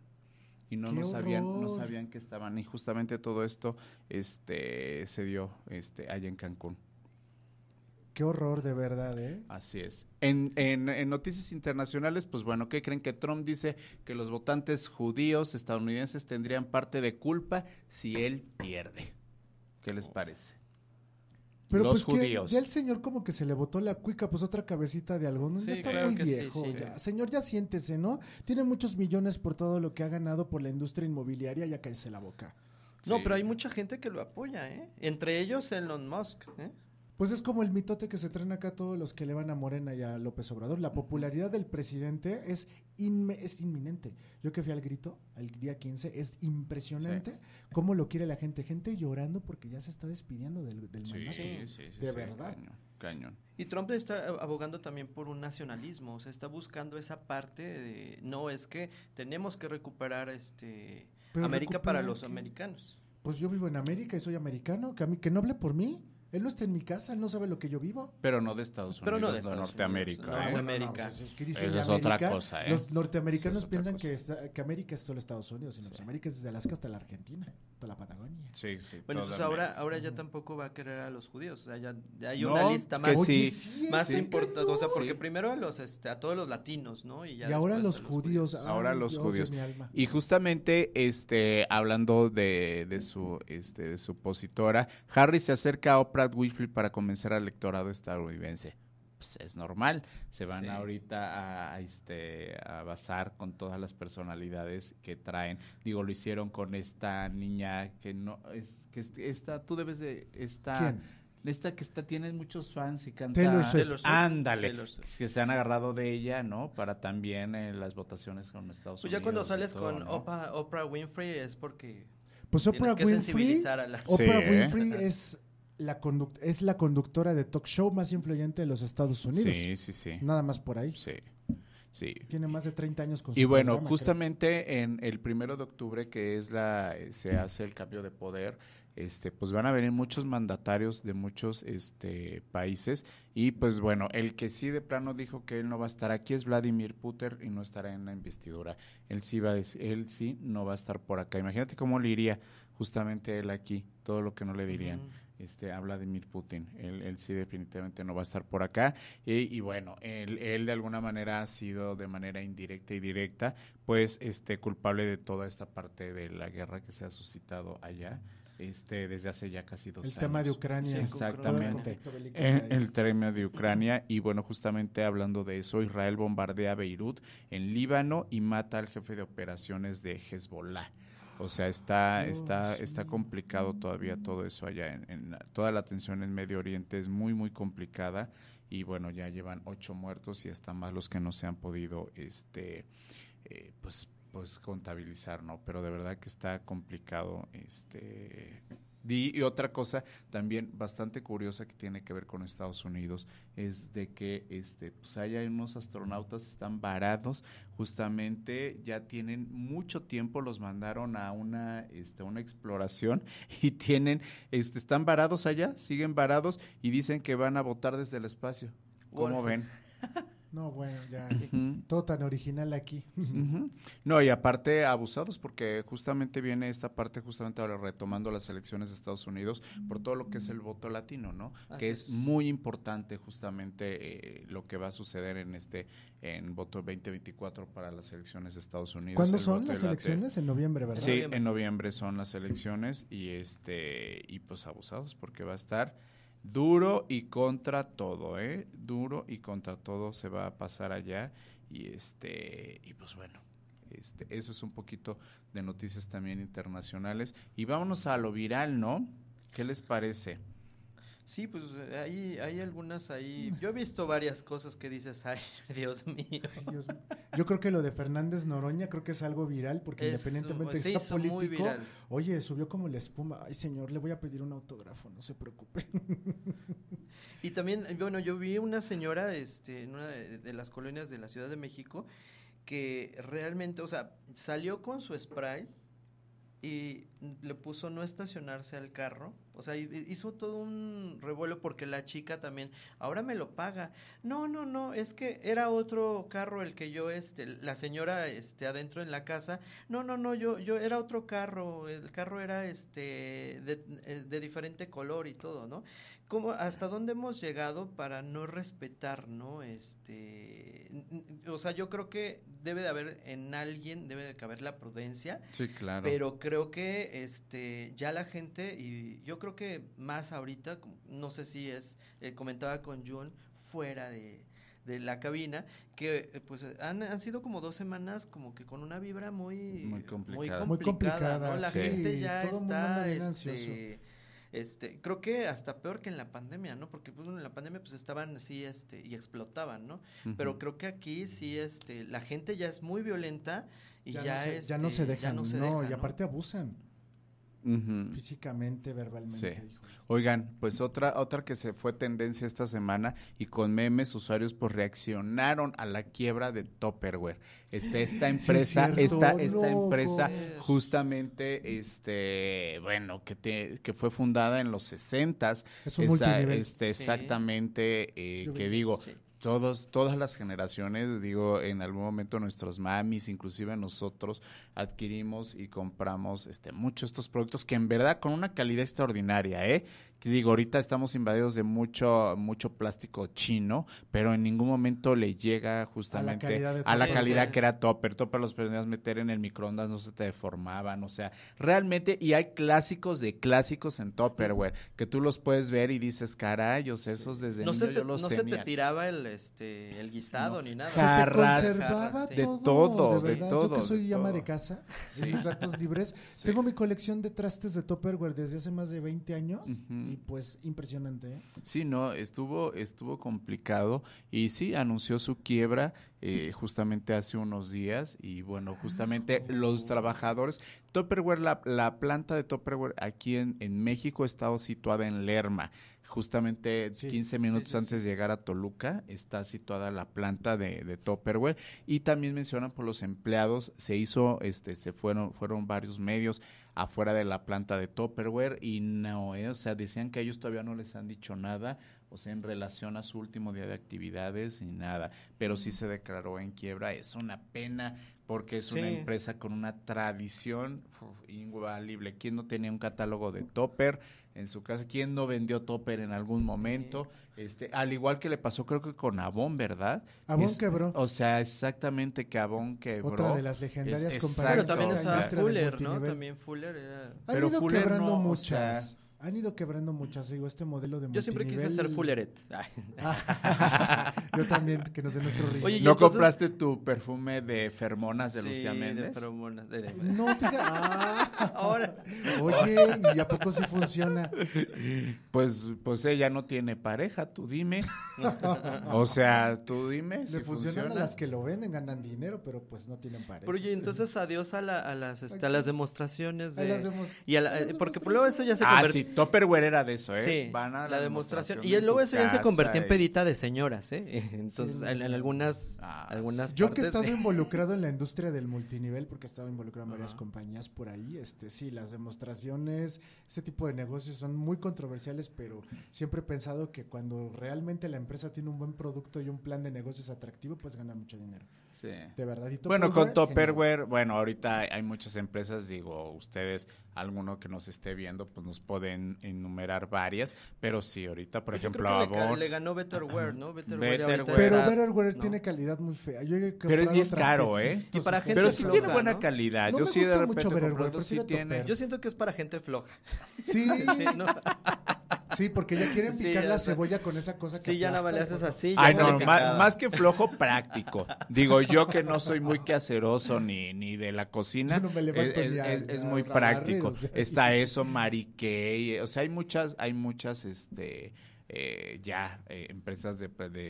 y no, sabían no sabían que estaban y justamente todo esto este se dio este allá en Cancún. Qué horror de verdad, ¿eh? Así es. En, en, en, noticias internacionales, pues bueno, ¿qué creen que Trump dice que los votantes judíos estadounidenses tendrían parte de culpa si él pierde? ¿Qué les oh. parece? Pero pues Que ya el señor como que se le botó la cuica, pues otra cabecita de algodón. ya está muy viejo. Ya. Señor, ya siéntese, ¿no? Tiene muchos millones por todo lo que ha ganado por la industria inmobiliaria, ya cállese la boca. No, pero hay mucha gente que lo apoya, ¿eh? Entre ellos Elon Musk, ¿eh? Pues es como el mitote que se traen acá todos los que le van a Morena y a López Obrador. La popularidad del presidente es, es inminente. Yo que fui al grito al día 15, es impresionante cómo lo quiere la gente. Gente llorando porque ya se está despidiendo del, del sí, mandato. Sí, sí, de verdad. Cañón, Y Trump está abogando también por un nacionalismo, o sea, está buscando esa parte de, no, es que tenemos que recuperar este América para los americanos. Pues yo vivo en América y soy americano, que a mí que no hable por mí. Él no está en mi casa, él no sabe lo que yo vivo. Pero no de Estados Unidos, Pero no de, Norteamérica. No, es otra cosa, ¿eh? Los norteamericanos piensan que, América es solo Estados Unidos, y pues América es desde Alaska hasta la Argentina, hasta la Patagonia. Sí, sí. Bueno, entonces ahora, ahora ya tampoco va a querer a los judíos. hay una lista más, importante. O sea, porque primero a, los, este, a todos los latinos, ¿no? Y, ahora los, a los, judíos. ahora los judíos. Y justamente, este, hablando de, su, este, de su opositora, Harry se acerca a Oprah Pratt Whitfield para convencer al electorado estadounidense. Pues es normal, se van ahorita a, este, a basar con todas las personalidades que traen. Digo, lo hicieron con esta niña que no es que está. tú debes de esta Esta que está, tiene muchos fans y canta. Taylor Swift. Ándale. Que se han agarrado de ella, ¿no? Para también eh, las votaciones con Estados Unidos. Pues ya cuando sales con Oprah, Winfrey es porque. Pues Oprah Sensibilizar a la... Oprah Winfrey es la es la conductora de talk show más influyente de los Estados Unidos. Sí, sí, sí. Nada más por ahí. Sí. Sí. Tiene más de 30 años con su Y bueno, justamente en el primero de octubre, que es la, se hace el cambio de poder, este, pues van a venir muchos mandatarios de muchos este, países. Y pues bueno, el que sí de plano dijo que él no va a estar aquí es Vladimir Putin y no estará en la investidura. Él sí, va a él sí no va a estar por acá. Imagínate cómo le iría justamente él aquí, todo lo que no le dirían este, habla de Putin. Él, él, sí definitivamente no va a estar por acá. Y, bueno, él, él, de alguna manera ha sido de manera indirecta y directa, pues este, culpable de toda esta parte de la guerra que se ha suscitado allá. Este, desde hace ya casi dos años. El tema de Ucrania. exactamente. el, tema de Ucrania. Y bueno, justamente hablando de eso, Israel bombardea Beirut en Líbano y mata al jefe de operaciones de Hezbollah. O sea, está, está, está complicado todavía todo eso allá. En, toda la atención en Medio Oriente es muy, muy complicada. Y bueno, ya llevan ocho muertos y hasta más los que no se han podido, este, eh, pues, pues contabilizar, ¿no? Pero de verdad que está complicado, este, y, otra cosa también bastante curiosa que tiene que ver con Estados Unidos es de que este, pues hay unos astronautas están varados, justamente ya tienen mucho tiempo, los mandaron a una, este, una exploración y tienen, este, están varados allá, siguen varados y dicen que van a votar desde el espacio. ¿Cómo ven? No, bueno, ya. Todo tan original aquí. No, y aparte abusados porque justamente viene esta parte justamente ahora retomando las elecciones de Estados Unidos por todo lo que es el voto latino, ¿no? que es, muy importante justamente eh, lo que va a suceder en este en voto 2024 para las elecciones de Estados Unidos. ¿Cuándo son las elecciones? En noviembre, ¿verdad? Sí, en noviembre son las elecciones y este y pues abusados porque va a estar duro y contra todo, ¿eh? Duro y contra todo se va a pasar allá y este y pues bueno, este eso es un poquito de noticias también internacionales y vámonos a lo viral, ¿no? ¿Qué les parece? Sí, pues hay, hay algunas ahí. Mm. Yo he visto varias cosas que dices, ay, Dios mío. Yo creo que lo de Fernández Noroña creo que es algo viral, porque independientemente de que sea político, oye, subió como la espuma. Ay, señor, le voy a pedir un autógrafo, no se preocupe. Y también, bueno, yo vi una señora este, en una de las colonias de la Ciudad de México que realmente, o sea, salió con su spray y le puso no estacionarse al carro o sea, hizo todo un revuelo porque la chica también, ahora me lo paga. No, no, no, es que era otro carro el que yo, este, la señora, este, adentro en la casa. No, no, no, yo, yo era otro carro, el carro era, este, de, eh, diferente color y todo, ¿no? ¿Cómo, hasta dónde hemos llegado para no respetar, ¿no? Este, o sea, yo creo que debe de haber en alguien, debe de caber la prudencia. Sí, claro. Pero creo que, este, ya la gente, y yo creo creo que más ahorita, no sé si es, eh, comentaba con Jun fuera de, de la cabina, que eh, pues han, han, sido como dos semanas como que con una vibra muy, muy complicada. La gente ya está, este, este, creo que hasta peor que en la pandemia, ¿no? Porque pues, en la pandemia pues estaban así, este, y explotaban, ¿no? Pero creo que aquí sí, este, la gente ya es muy violenta y ya, ya no se, ya no este, se dejan, no, y aparte abusan. Físicamente, verbalmente. Oigan, pues otra, otra que se fue tendencia esta semana y con memes usuarios pues reaccionaron a la quiebra de Topperware. Este, esta empresa, esta, esta empresa justamente, este, bueno, que, que fue fundada en los 60 s Es Este, Exactamente, eh, que digo, todos, todas las generaciones, digo, en algún momento nuestros mamis, inclusive nosotros, adquirimos y compramos este, muchos estos productos que en verdad con una calidad extraordinaria, ¿eh? digo, ahorita estamos invadidos de mucho, mucho plástico chino, pero en ningún momento le llega justamente a la calidad, que era Topper. Topper los podías meter en el microondas, no se te deformaban, o sea, realmente, y hay clásicos de clásicos en Topperware, que tú los puedes ver y dices, carayos, esos desde niño se, yo los No se te tiraba el, este, el guisado ni nada. se te conservaba de todo, de, todo, yo que soy llama de, casa, mis ratos libres, tengo mi colección de trastes de Topperware desde hace más de 20 años y pues impresionante. ¿eh? Sí, no, estuvo, estuvo complicado y sí, anunció su quiebra eh, justamente hace unos días y bueno, ah, justamente los trabajadores, Topperware, la, planta de Topperware aquí en, en México estado situada en Lerma justamente 15 minutos antes de llegar a Toluca está situada la planta de, de, Topperware y también mencionan por los empleados se hizo este se fueron fueron varios medios afuera de la planta de Topperware y no, ¿eh? o sea, decían que ellos todavía no les han dicho nada, o sea, en relación a su último día de actividades y nada, pero sí se declaró en quiebra, es una pena porque es una empresa con una tradición invalible. invaluable. ¿Quién no tenía un catálogo de Topper? en su casa. ¿Quién no vendió topper en algún momento? Este, al igual que le pasó creo que con Avon, ¿verdad? Avon quebró. O sea, exactamente que Avon quebró. Otra de las legendarias compañeras. Pero también estaba Fuller, ¿no? También Fuller era... pero Fuller quebrando no, muchas han ido quebrando muchas, digo, este modelo de Yo siempre quise hacer fulleret. Yo también, que no sé nuestro ritmo. ¿No compraste tu perfume de fermonas de Lucía Méndez? de fermonas. No, fíjate. Ah. Ahora. Oye, ¿y a poco sí funciona? Pues, pues ella no tiene pareja, tú dime. o sea, tú dime Le si funcionan funciona. a las que lo venden, ganan dinero, pero pues no tienen pareja. Pero oye, entonces adiós a, la, a las, este, a las demostraciones de... porque por luego eso ya se ah, Topperware era de eso, ¿eh? Sí, Van a la, demostración. Y luego eso ya se convirtió en pedita de señoras, ¿eh? Entonces, en, algunas, Yo que he estado involucrado en la industria del multinivel, porque he estado involucrado en varias compañías por ahí, este, sí, las demostraciones, ese tipo de negocios son muy controversiales, pero siempre he pensado que cuando realmente la empresa tiene un buen producto y un plan de negocios atractivo, pues gana mucho dinero. Sí. De verdad. bueno, con Topperware, bueno, ahorita hay muchas empresas, digo, ustedes, alguno que nos esté viendo, pues nos pueden enumerar varias, pero sí, ahorita, por ejemplo, Avon. Le, ganó Betterware, ¿no? pero Betterware tiene calidad muy fea. Yo pero es caro, ¿eh? para gente pero sí tiene buena calidad. yo sí de repente Yo siento que es para gente floja. Sí. sí Sí, porque ya quieren picar la cebolla con esa cosa que Sí, ya la vale, haces así. Ay, no, más, que flojo, práctico. Digo, yo que no soy muy caseroso ni, ni de la cocina, no me es, ni es, muy práctico. Está eso, mariqué, o sea, hay muchas, hay muchas, este eh, ya eh, empresas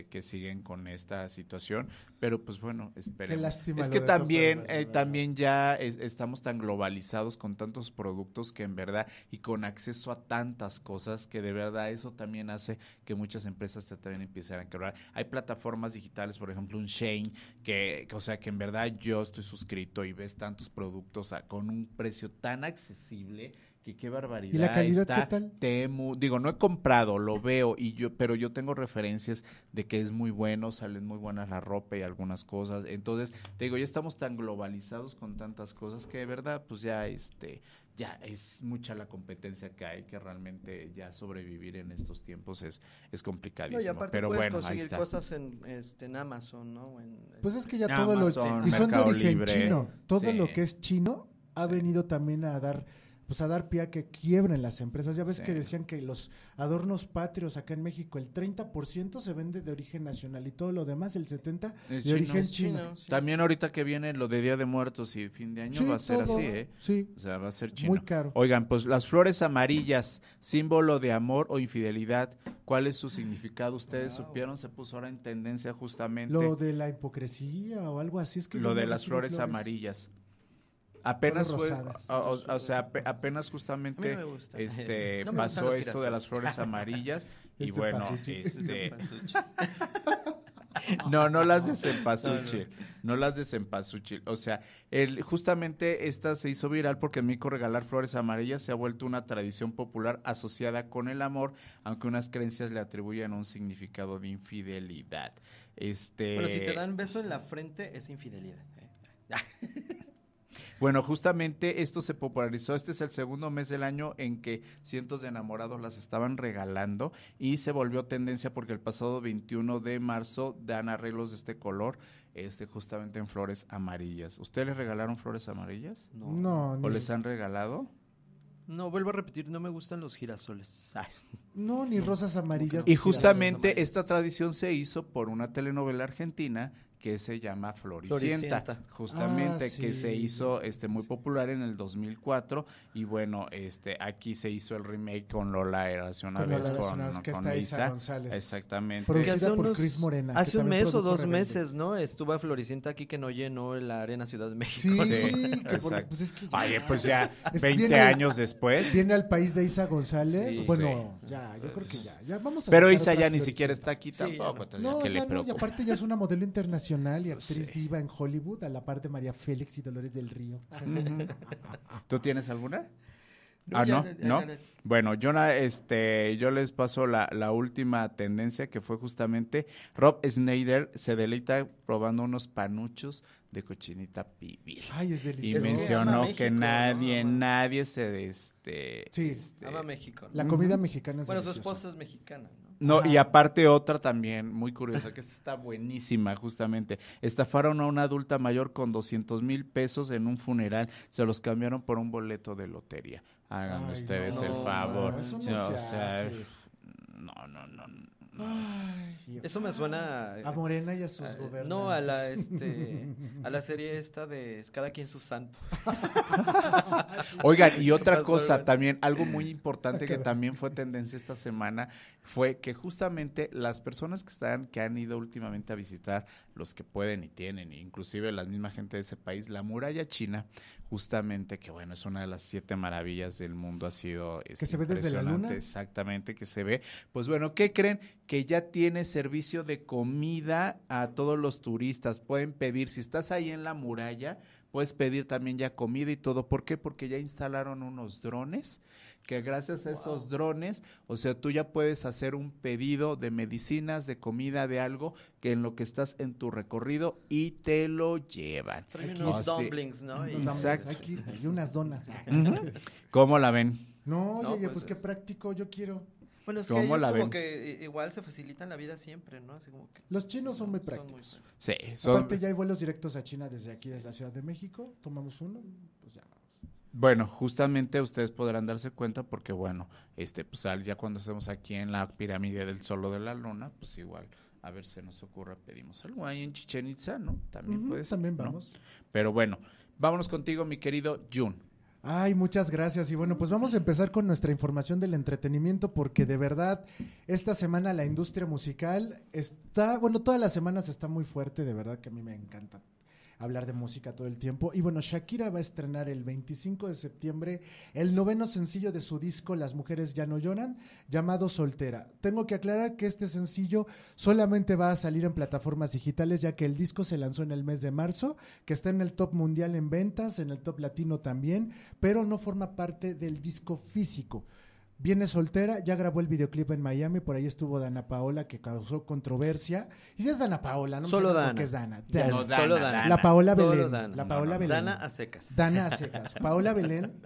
que siguen con esta situación, pero pues bueno, esperen. Es que también, eh, también ya estamos tan globalizados con tantos productos que en verdad y con acceso a tantas cosas que de verdad eso también hace que muchas empresas también empiecen a quebrar. Hay plataformas digitales, por ejemplo, un Shane, que, o sea que en verdad yo estoy suscrito y ves tantos productos a, con un precio tan accesible qué barbaridad. ¿Y la calidad qué tal? Temu, digo, no he comprado, lo veo y yo, pero yo tengo referencias de que es muy bueno, salen muy buenas la ropa y algunas cosas. Entonces, te digo, ya estamos tan globalizados con tantas cosas que de verdad, pues ya este ya es mucha la competencia que hay, que realmente ya sobrevivir en estos tiempos es, es complicadísimo. pero bueno, conseguir cosas este, en, Amazon, ¿no? pues es que ya este, todo lo... son de chino. Todo lo que es chino ha venido también a dar pues a dar pie a que quiebren las empresas. Ya ves que decían que los adornos patrios acá en México, el 30% se vende de origen nacional y todo lo demás, el 70% de origen chino. También ahorita que viene lo de Día de Muertos y fin de año va a ser así, ¿eh? Sí. O sea, va a ser chino. Muy caro. Oigan, pues las flores amarillas, símbolo de amor o infidelidad, ¿cuál es su significado? Ustedes supieron, se puso ahora en tendencia justamente. Lo de la hipocresía o algo así es que... Lo de las flores amarillas apenas O, sea, apenas justamente este pasó esto de las flores amarillas y bueno, este, No, no las de No, las de O sea, el, justamente esta se hizo viral porque en México regalar flores amarillas se ha vuelto una tradición popular asociada con el amor, aunque unas creencias le atribuyen un significado de infidelidad. Este. Bueno, si te dan beso en la frente, es infidelidad. ¿eh? Bueno, justamente esto se popularizó. Este es el segundo mes del año en que cientos de enamorados las estaban regalando y se volvió tendencia porque el pasado 21 de marzo dan arreglos de este color este justamente en flores amarillas. ¿Ustedes les regalaron flores amarillas? No. no ¿O les han regalado? No, vuelvo a repetir, no me gustan los girasoles. No, ni rosas amarillas. Y justamente esta tradición se hizo por una telenovela argentina que se llama Floricienta, ah, justamente que se hizo este muy popular en el 2004 y bueno, este aquí se hizo el remake con Lola Eras una vez con, que Isa González. Exactamente. hace por Chris Morena. Hace un mes o dos meses, ¿no? Estuvo a Floricienta aquí que no llenó la Arena Ciudad de México. Sí, pues, pues ya, 20 años después. Viene al país de Isa González. bueno, ya, yo creo que ya. ya vamos a Pero Isa ya ni siquiera está aquí tampoco, y aparte ya es una modelo internacional y actriz diva en Hollywood, a la parte de María Félix y Dolores del Río. ¿Tú tienes alguna? ah, no, Bueno, yo, este, yo les paso la, última tendencia que fue justamente Rob Snyder se deleita probando unos panuchos de cochinita pibil. Ay, es delicioso. Y mencionó que nadie, nadie se este, Sí, este ama México. La comida mexicana es Bueno, su esposa es mexicana. No, y aparte otra también muy curiosa, que esta está buenísima justamente. Estafaron a una adulta mayor con 200 mil pesos en un funeral, se los cambiaron por un boleto de lotería. Hagan ustedes el favor. No, no, no, no. Eso me suena eh, a Morena y a sus eh, gobernantes. No, a la este a la serie esta de Cada quien su santo. Oigan, y otra cosa también, algo muy importante que también fue tendencia esta semana fue que justamente las personas que están que han ido últimamente a visitar, los que pueden y tienen, inclusive la misma gente de ese país, la muralla china justamente que bueno, es una de las siete maravillas del mundo, ha sido este, que se ve desde la luna. Exactamente, que se ve. Pues bueno, ¿qué creen? Que ya tiene servicio de comida a todos los turistas. Pueden pedir, si estás ahí en la muralla, puedes pedir también ya comida y todo. ¿Por qué? Porque ya instalaron unos drones que gracias a esos drones, o sea, tú ya puedes hacer un pedido de medicinas, de comida, de algo que en lo que estás en tu recorrido y te lo llevan. Traen unos dumplings, ¿no? y unas donas. ¿Cómo la ven? No, pues, pues, qué práctico, yo quiero. Bueno, es que como que igual se facilitan la vida siempre, ¿no? los chinos son muy prácticos. Sí, son... Aparte ya hay vuelos directos a China desde aquí, desde la Ciudad de México. Tomamos uno, bueno, justamente ustedes podrán darse cuenta porque, bueno, este, pues ya cuando estemos aquí en la pirámide del solo de la luna, pues igual, a ver, si nos ocurre, pedimos algo ahí en Chichen Itza, ¿no? También puedes, También vamos. Pero bueno, vámonos contigo, mi querido Jun. Ay, muchas gracias. Y bueno, pues vamos a empezar con nuestra información del entretenimiento porque de verdad esta semana la industria musical está, bueno, todas las semanas está muy fuerte, de verdad que a mí me encanta hablar de música todo el tiempo. Y bueno, Shakira va a estrenar el 25 de septiembre el noveno sencillo de su disco Las mujeres ya no lloran, llamado Soltera. Tengo que aclarar que este sencillo solamente va a salir en plataformas digitales, ya que el disco se lanzó en el mes de marzo, que está en el top mundial en ventas, en el top latino también, pero no forma parte del disco físico. Viene soltera, ya grabó el videoclip en Miami, por ahí estuvo Dana Paola que causó controversia. Y si es Dana Paola, no solo Dana. Que es Dana. No, Solo Dana. La Paola Belén. Dana. Paola Belén. Dana a secas. Dana a secas. Paola Belén.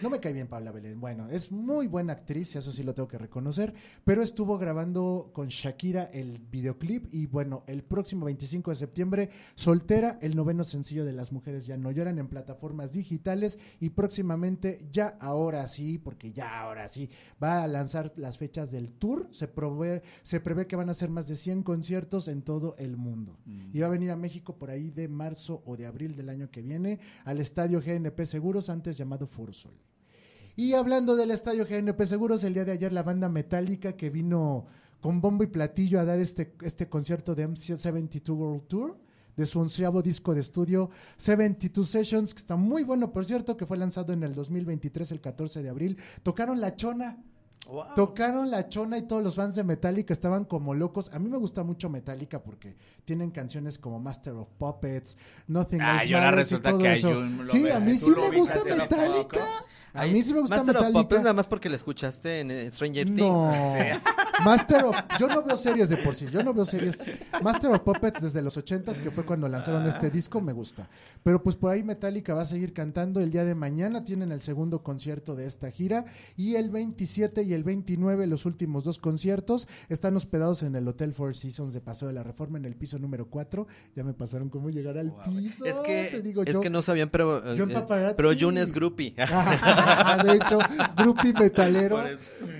No me cae bien Paola Belén. Bueno, es muy buena actriz, eso sí lo tengo que reconocer, pero estuvo grabando con Shakira el videoclip y bueno, el próximo 25 de septiembre, Soltera, el noveno sencillo de Las mujeres ya no lloran en plataformas digitales y próximamente ya ahora sí, porque ya ahora sí va a lanzar las fechas del tour. Se, se prevé que van a ser más de 100 conciertos en todo el mundo. Mm. Y va a venir a México por ahí de marzo o de abril del año que viene al estadio GNP Seguros, antes llamado Fursol. Y hablando del estadio GNP Seguros, el día de ayer la banda Metallica que vino con bombo y platillo a dar este, este concierto de MC72 World Tour de su onceavo disco de estudio, 72 Sessions, que está muy bueno, por cierto, que fue lanzado en el 2023, el 14 de abril. Tocaron La Chona. Tocaron la chona y todos los fans de Metallica estaban como locos. A mí me gusta mucho Metallica porque tienen canciones como Master of Puppets, Nothing ah, Else ahora resulta y todo que eso. sí, a mí sí me gusta Metallica. A mí sí me gusta Metallica. Master of Puppets nada más porque la escuchaste en Stranger Things. No. Master of... Yo no veo series de por sí, yo no veo series. Master of Puppets desde los 80s, que fue cuando lanzaron este disco, me gusta. Pero pues por ahí Metallica va a seguir cantando. El día de mañana tienen el segundo concierto de esta gira y el 27 y el 29, los últimos dos conciertos, están hospedados en el Hotel Four Seasons de Paseo de la Reforma en el piso número 4. Ya me pasaron cómo llegar al piso. Es que, es que no sabían, pero, eh, yo June eh, es groupie. Ah, de hecho, groupie metalero.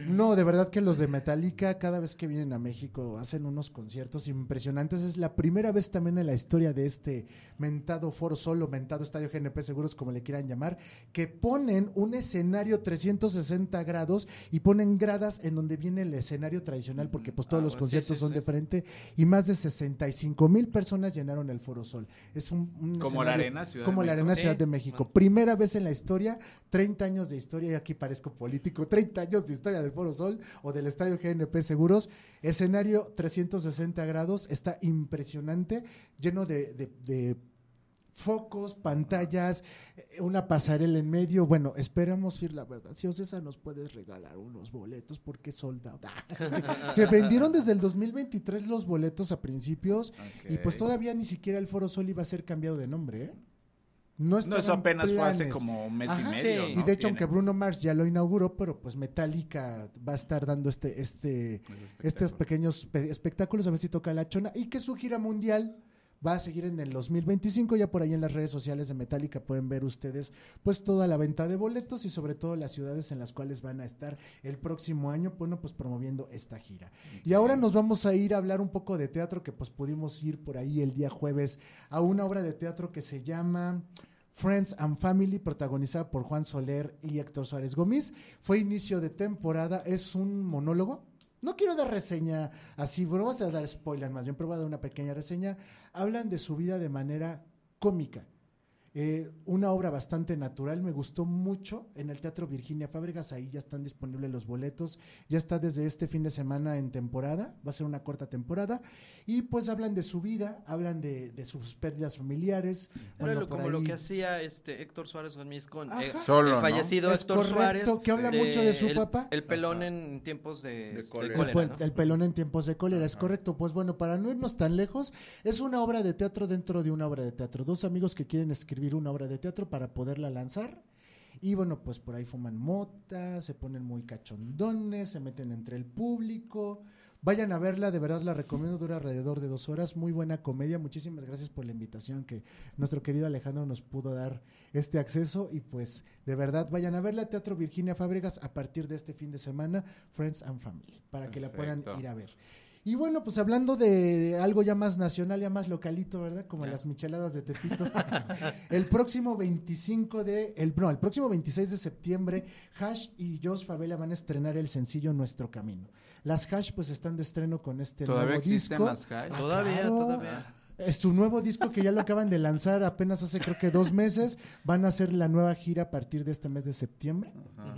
No, de verdad que los de Metallica cada vez que vienen a México, hacen unos conciertos impresionantes. Es la primera vez también en la historia de este mentado Foro Sol o mentado Estadio GNP Seguros, como le quieran llamar, que ponen un escenario 360 grados y ponen gradas en donde viene el escenario tradicional, porque pues todos ah, los conciertos son de frente, y más de 65 mil personas llenaron el Foro Sol. Es un, como la Arena Ciudad como la Arena Ciudad de México. Ah. Primera vez en la historia, 30 años de historia, y aquí parezco político, 30 años de historia del Foro Sol o del Estadio GNP Seguros. Escenario 360 grados, está impresionante, lleno de, focos, pantallas, eh, una pasarela en medio. Bueno, esperamos ir, la verdad. Si Ocesa nos puedes regalar unos boletos porque soldado. Se vendieron desde el 2023 los boletos a principios y pues todavía ni siquiera el Foro Sol iba a ser cambiado de nombre. ¿eh? No, es apenas fue hace como un mes y medio. Y de hecho, aunque Bruno Mars ya lo inauguró, pero pues Metallica va a estar dando este, este, estos pequeños espectáculos, a ver si toca la chona, y que su gira mundial va a seguir en el 2025. Ya por ahí en las redes sociales de Metallica pueden ver ustedes pues toda la venta de boletos y sobre todo las ciudades en las cuales van a estar el próximo año, bueno, pues promoviendo esta gira. Y ahora nos vamos a ir a hablar un poco de teatro que pues pudimos ir por ahí el día jueves a una obra de teatro que se llama... Friends and Family, protagonizada por Juan Soler y Héctor Suárez Gómez. Fue inicio de temporada, es un monólogo. No quiero dar reseña así, pero vamos a dar spoiler más bien, pero voy a dar una pequeña reseña hablan de su vida de manera cómica. Eh, una obra bastante natural, me gustó mucho en el Teatro Virginia Fábregas, ahí ya están disponibles los boletos, ya está desde este fin de semana en temporada, va a ser una corta temporada, y pues hablan de su vida, hablan de, sus pérdidas familiares. bueno, como lo que hacía este Héctor Suárez Gómez con eh, el fallecido Héctor Suárez. que habla eh, mucho de su papá. El pelón en tiempos de, cólera. el, pelón en tiempos de cólera, es correcto. Pues bueno, para no irnos tan lejos, es una obra de teatro dentro de una obra de teatro. Dos amigos que quieren escribir una obra de teatro para poderla lanzar. Y bueno, pues por ahí fuman motas se ponen muy cachondones, se meten entre el público. Vayan a verla, de verdad la recomiendo, dura alrededor de dos horas, muy buena comedia. Muchísimas gracias por la invitación que nuestro querido Alejandro nos pudo dar este acceso y pues de verdad vayan a verla, Teatro Virginia Fábregas, a partir de este fin de semana, Friends and Family, para que la puedan ir a ver. Y bueno, pues hablando de algo ya más nacional, ya más localito, ¿verdad? Como las micheladas de Tepito. el próximo 25 de, el, no, el próximo 26 de septiembre, Hash y Jos Favela van a estrenar el sencillo Nuestro Camino. Las Hash pues están de estreno con este ¿Todavía nuevo disco. Ah, todavía, todavía es eh, su nuevo disco que ya lo acaban de lanzar apenas hace creo que dos meses. Van a hacer la nueva gira a partir de este mes de septiembre. Ajá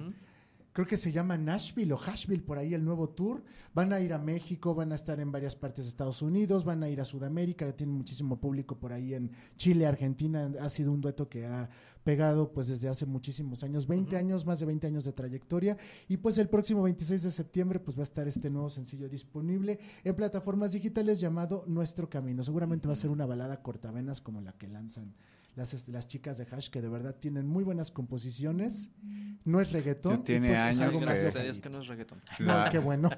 creo que se llama Nashville o Hashville, por ahí el nuevo tour. Van a ir a México, van a estar en varias partes de Estados Unidos, van a ir a Sudamérica, ya tienen muchísimo público por ahí en Chile, Argentina. Ha sido un dueto que ha pegado pues desde hace muchísimos años, 20 años, más de 20 años de trayectoria. Y pues el próximo 26 de septiembre pues va a estar este nuevo sencillo disponible en plataformas digitales llamado Nuestro Camino. Seguramente va a ser una balada cortavenas como la que lanzan las, chicas de Hash, que de verdad tienen muy buenas composiciones. No es reggaetón. tiene pues años que... que no es reggaetón. Ah, qué bueno.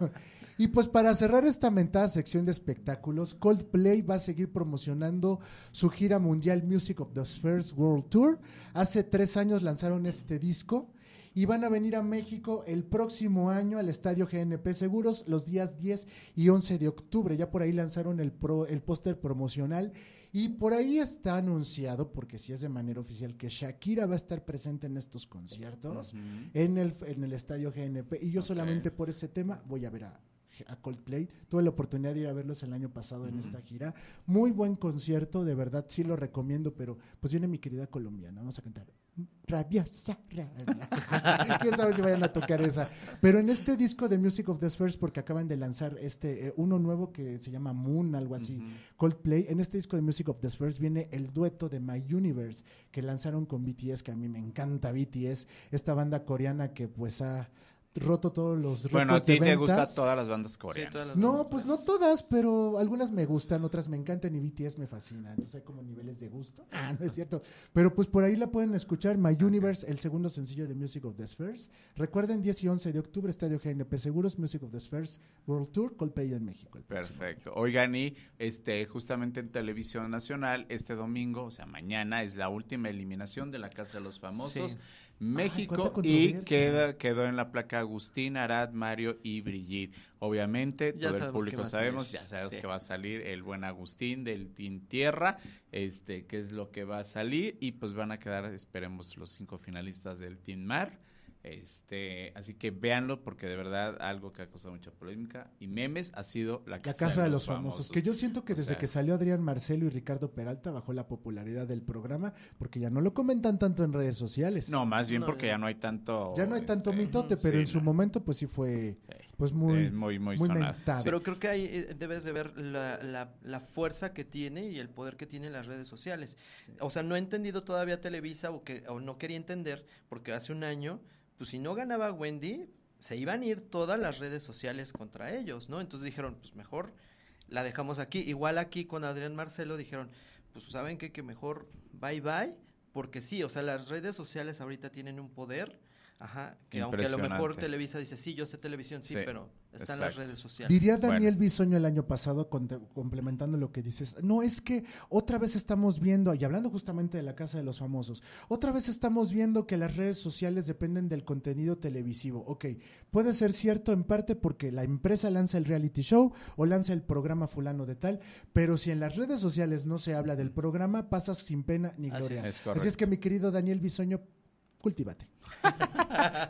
Y pues para cerrar esta mentada sección de espectáculos, Coldplay va a seguir promocionando su gira mundial Music of the Spheres World Tour. Hace tres años lanzaron este disco y van a venir a México el próximo año al Estadio GNP Seguros los días 10 y 11 de octubre. Ya por ahí lanzaron el, el póster promocional y por ahí está anunciado, porque sí es de manera oficial, que Shakira va a estar presente en estos conciertos, en, el, en el estadio GNP. Y yo solamente por ese tema voy a ver a, a Coldplay. Tuve la oportunidad de ir a verlos el año pasado en esta gira. Muy buen concierto, de verdad sí lo recomiendo, pero pues viene mi querida colombiana. Vamos a cantar rabiosa. Quién sabe si vayan a tocar esa. Pero en este disco de Music of the Spheres, porque acaban de lanzar este eh, uno nuevo que se llama Moon, algo así, Coldplay. En este disco de Music of the Spheres viene el dueto de My Universe que lanzaron con BTS, que a mí me encanta BTS, esta banda coreana que pues ha roto todos los récords Bueno, a ti te gustan todas las bandas coreanas. no, pues no todas, pero algunas me gustan, otras me encantan y BTS me fascina. Entonces hay como niveles de gusto. Ah, no es cierto. Pero pues por ahí la pueden escuchar. My Universe, el segundo sencillo de Music of the Spheres. Recuerden, 10 y 11 de octubre, Estadio GNP Seguros, Music of the Spheres World Tour, Coldplay en México. Perfecto. Oigan, y este, justamente en Televisión Nacional, este domingo, o sea, mañana, es la última eliminación de la Casa de los Famosos. México y queda, quedó en la placa Agustín, Arad, Mario y Brigitte. Obviamente, todo el público sabemos, ya sabemos que va a salir el buen Agustín del Tierra este, que es lo que va a salir, y pues van a quedar, esperemos, los cinco finalistas del Tin Mar este, así que véanlo porque de verdad algo que ha causado mucha polémica y memes ha sido la casa, de, los, famosos, Que yo siento que desde que salió Adrián Marcelo y Ricardo Peralta bajó la popularidad del programa porque ya no lo comentan tanto en redes sociales. No, más bien porque ya no hay tanto. Ya no hay tanto este, mitote, pero en su momento pues sí fue pues muy, muy, muy, Pero creo que hay eh, debes de ver la, fuerza que tiene y el poder que tiene las redes sociales. O sea, no he entendido todavía Televisa o, que, o no quería entender porque hace un año pues si no ganaba Wendy, se iban a ir todas las redes sociales contra ellos, ¿no? Entonces dijeron, pues mejor la dejamos aquí. Igual aquí con Adrián Marcelo dijeron, pues saben qué, que mejor bye bye, porque sí, o sea, las redes sociales ahorita tienen un poder Ajá, que aunque a lo mejor Televisa dice, sí, yo sé televisión, sí, pero están las redes sociales. Diría Daniel Bisoño el año pasado, complementando lo que dices, no, es que otra vez estamos viendo, y hablando justamente de la Casa de los Famosos, otra vez estamos viendo que las redes sociales dependen del contenido televisivo. Ok, puede ser cierto en parte porque la empresa lanza el reality show o lanza el programa fulano de tal, pero si en las redes sociales no se habla del programa, pasas sin pena ni gloria. Así es que mi querido Daniel Bisoño, cultívate.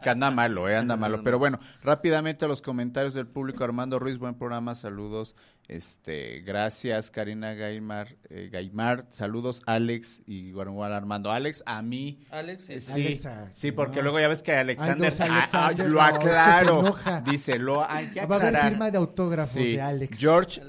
que anda malo, eh, anda malo. Pero bueno, rápidamente a los comentarios del público. Armando Ruiz, buen programa, saludos. Este, gracias, Karina Gaimar, eh, Gaimar, saludos, Alex y bueno, Armando. Alex, a mí. Alex, eh, ah, sí, porque luego ya ves que ah, ah, Alexander, lo aclaro. dice, lo hay que Va a haber firma de autógrafos de Alex. George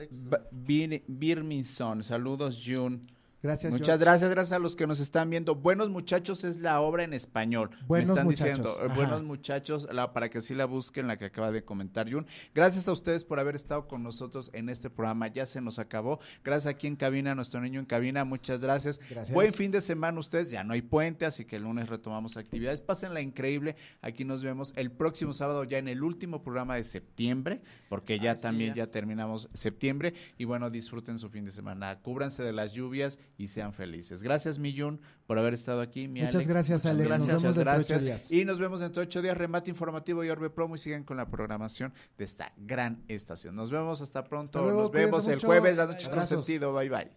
Birmingham saludos, June. Gracias. Muchas gracias, gracias a los que nos están viendo. Buenos muchachos es la obra en español. Buenos Me están muchachos. diciendo, eh, buenos muchachos, la, para que sí la busquen, la que acaba de comentar Jun. Gracias a ustedes por haber estado con nosotros en este programa. Ya se nos acabó. Gracias aquí en cabina, nuestro niño en cabina. Muchas gracias. Buen fin de semana ustedes. Ya no hay puente, así que el lunes retomamos actividades. Pásenla increíble. Aquí nos vemos el próximo sábado ya en el último programa de septiembre, porque ya también ya terminamos septiembre. Y bueno, disfruten su fin de semana. Cúbranse de las lluvias y sean felices. Gracias, millón por haber estado aquí. Muchas gracias, Alex. gracias, Y nos vemos dentro de ocho días. Remate informativo y Orbe Promo y sigan con la programación de esta gran estación. Nos vemos hasta pronto. nos vemos el jueves, la noche con sentido. Bye, bye.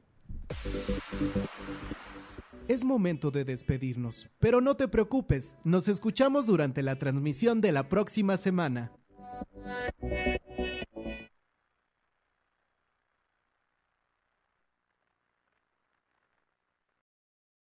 Es momento de despedirnos, pero no te preocupes, nos escuchamos durante la transmisión de la próxima semana.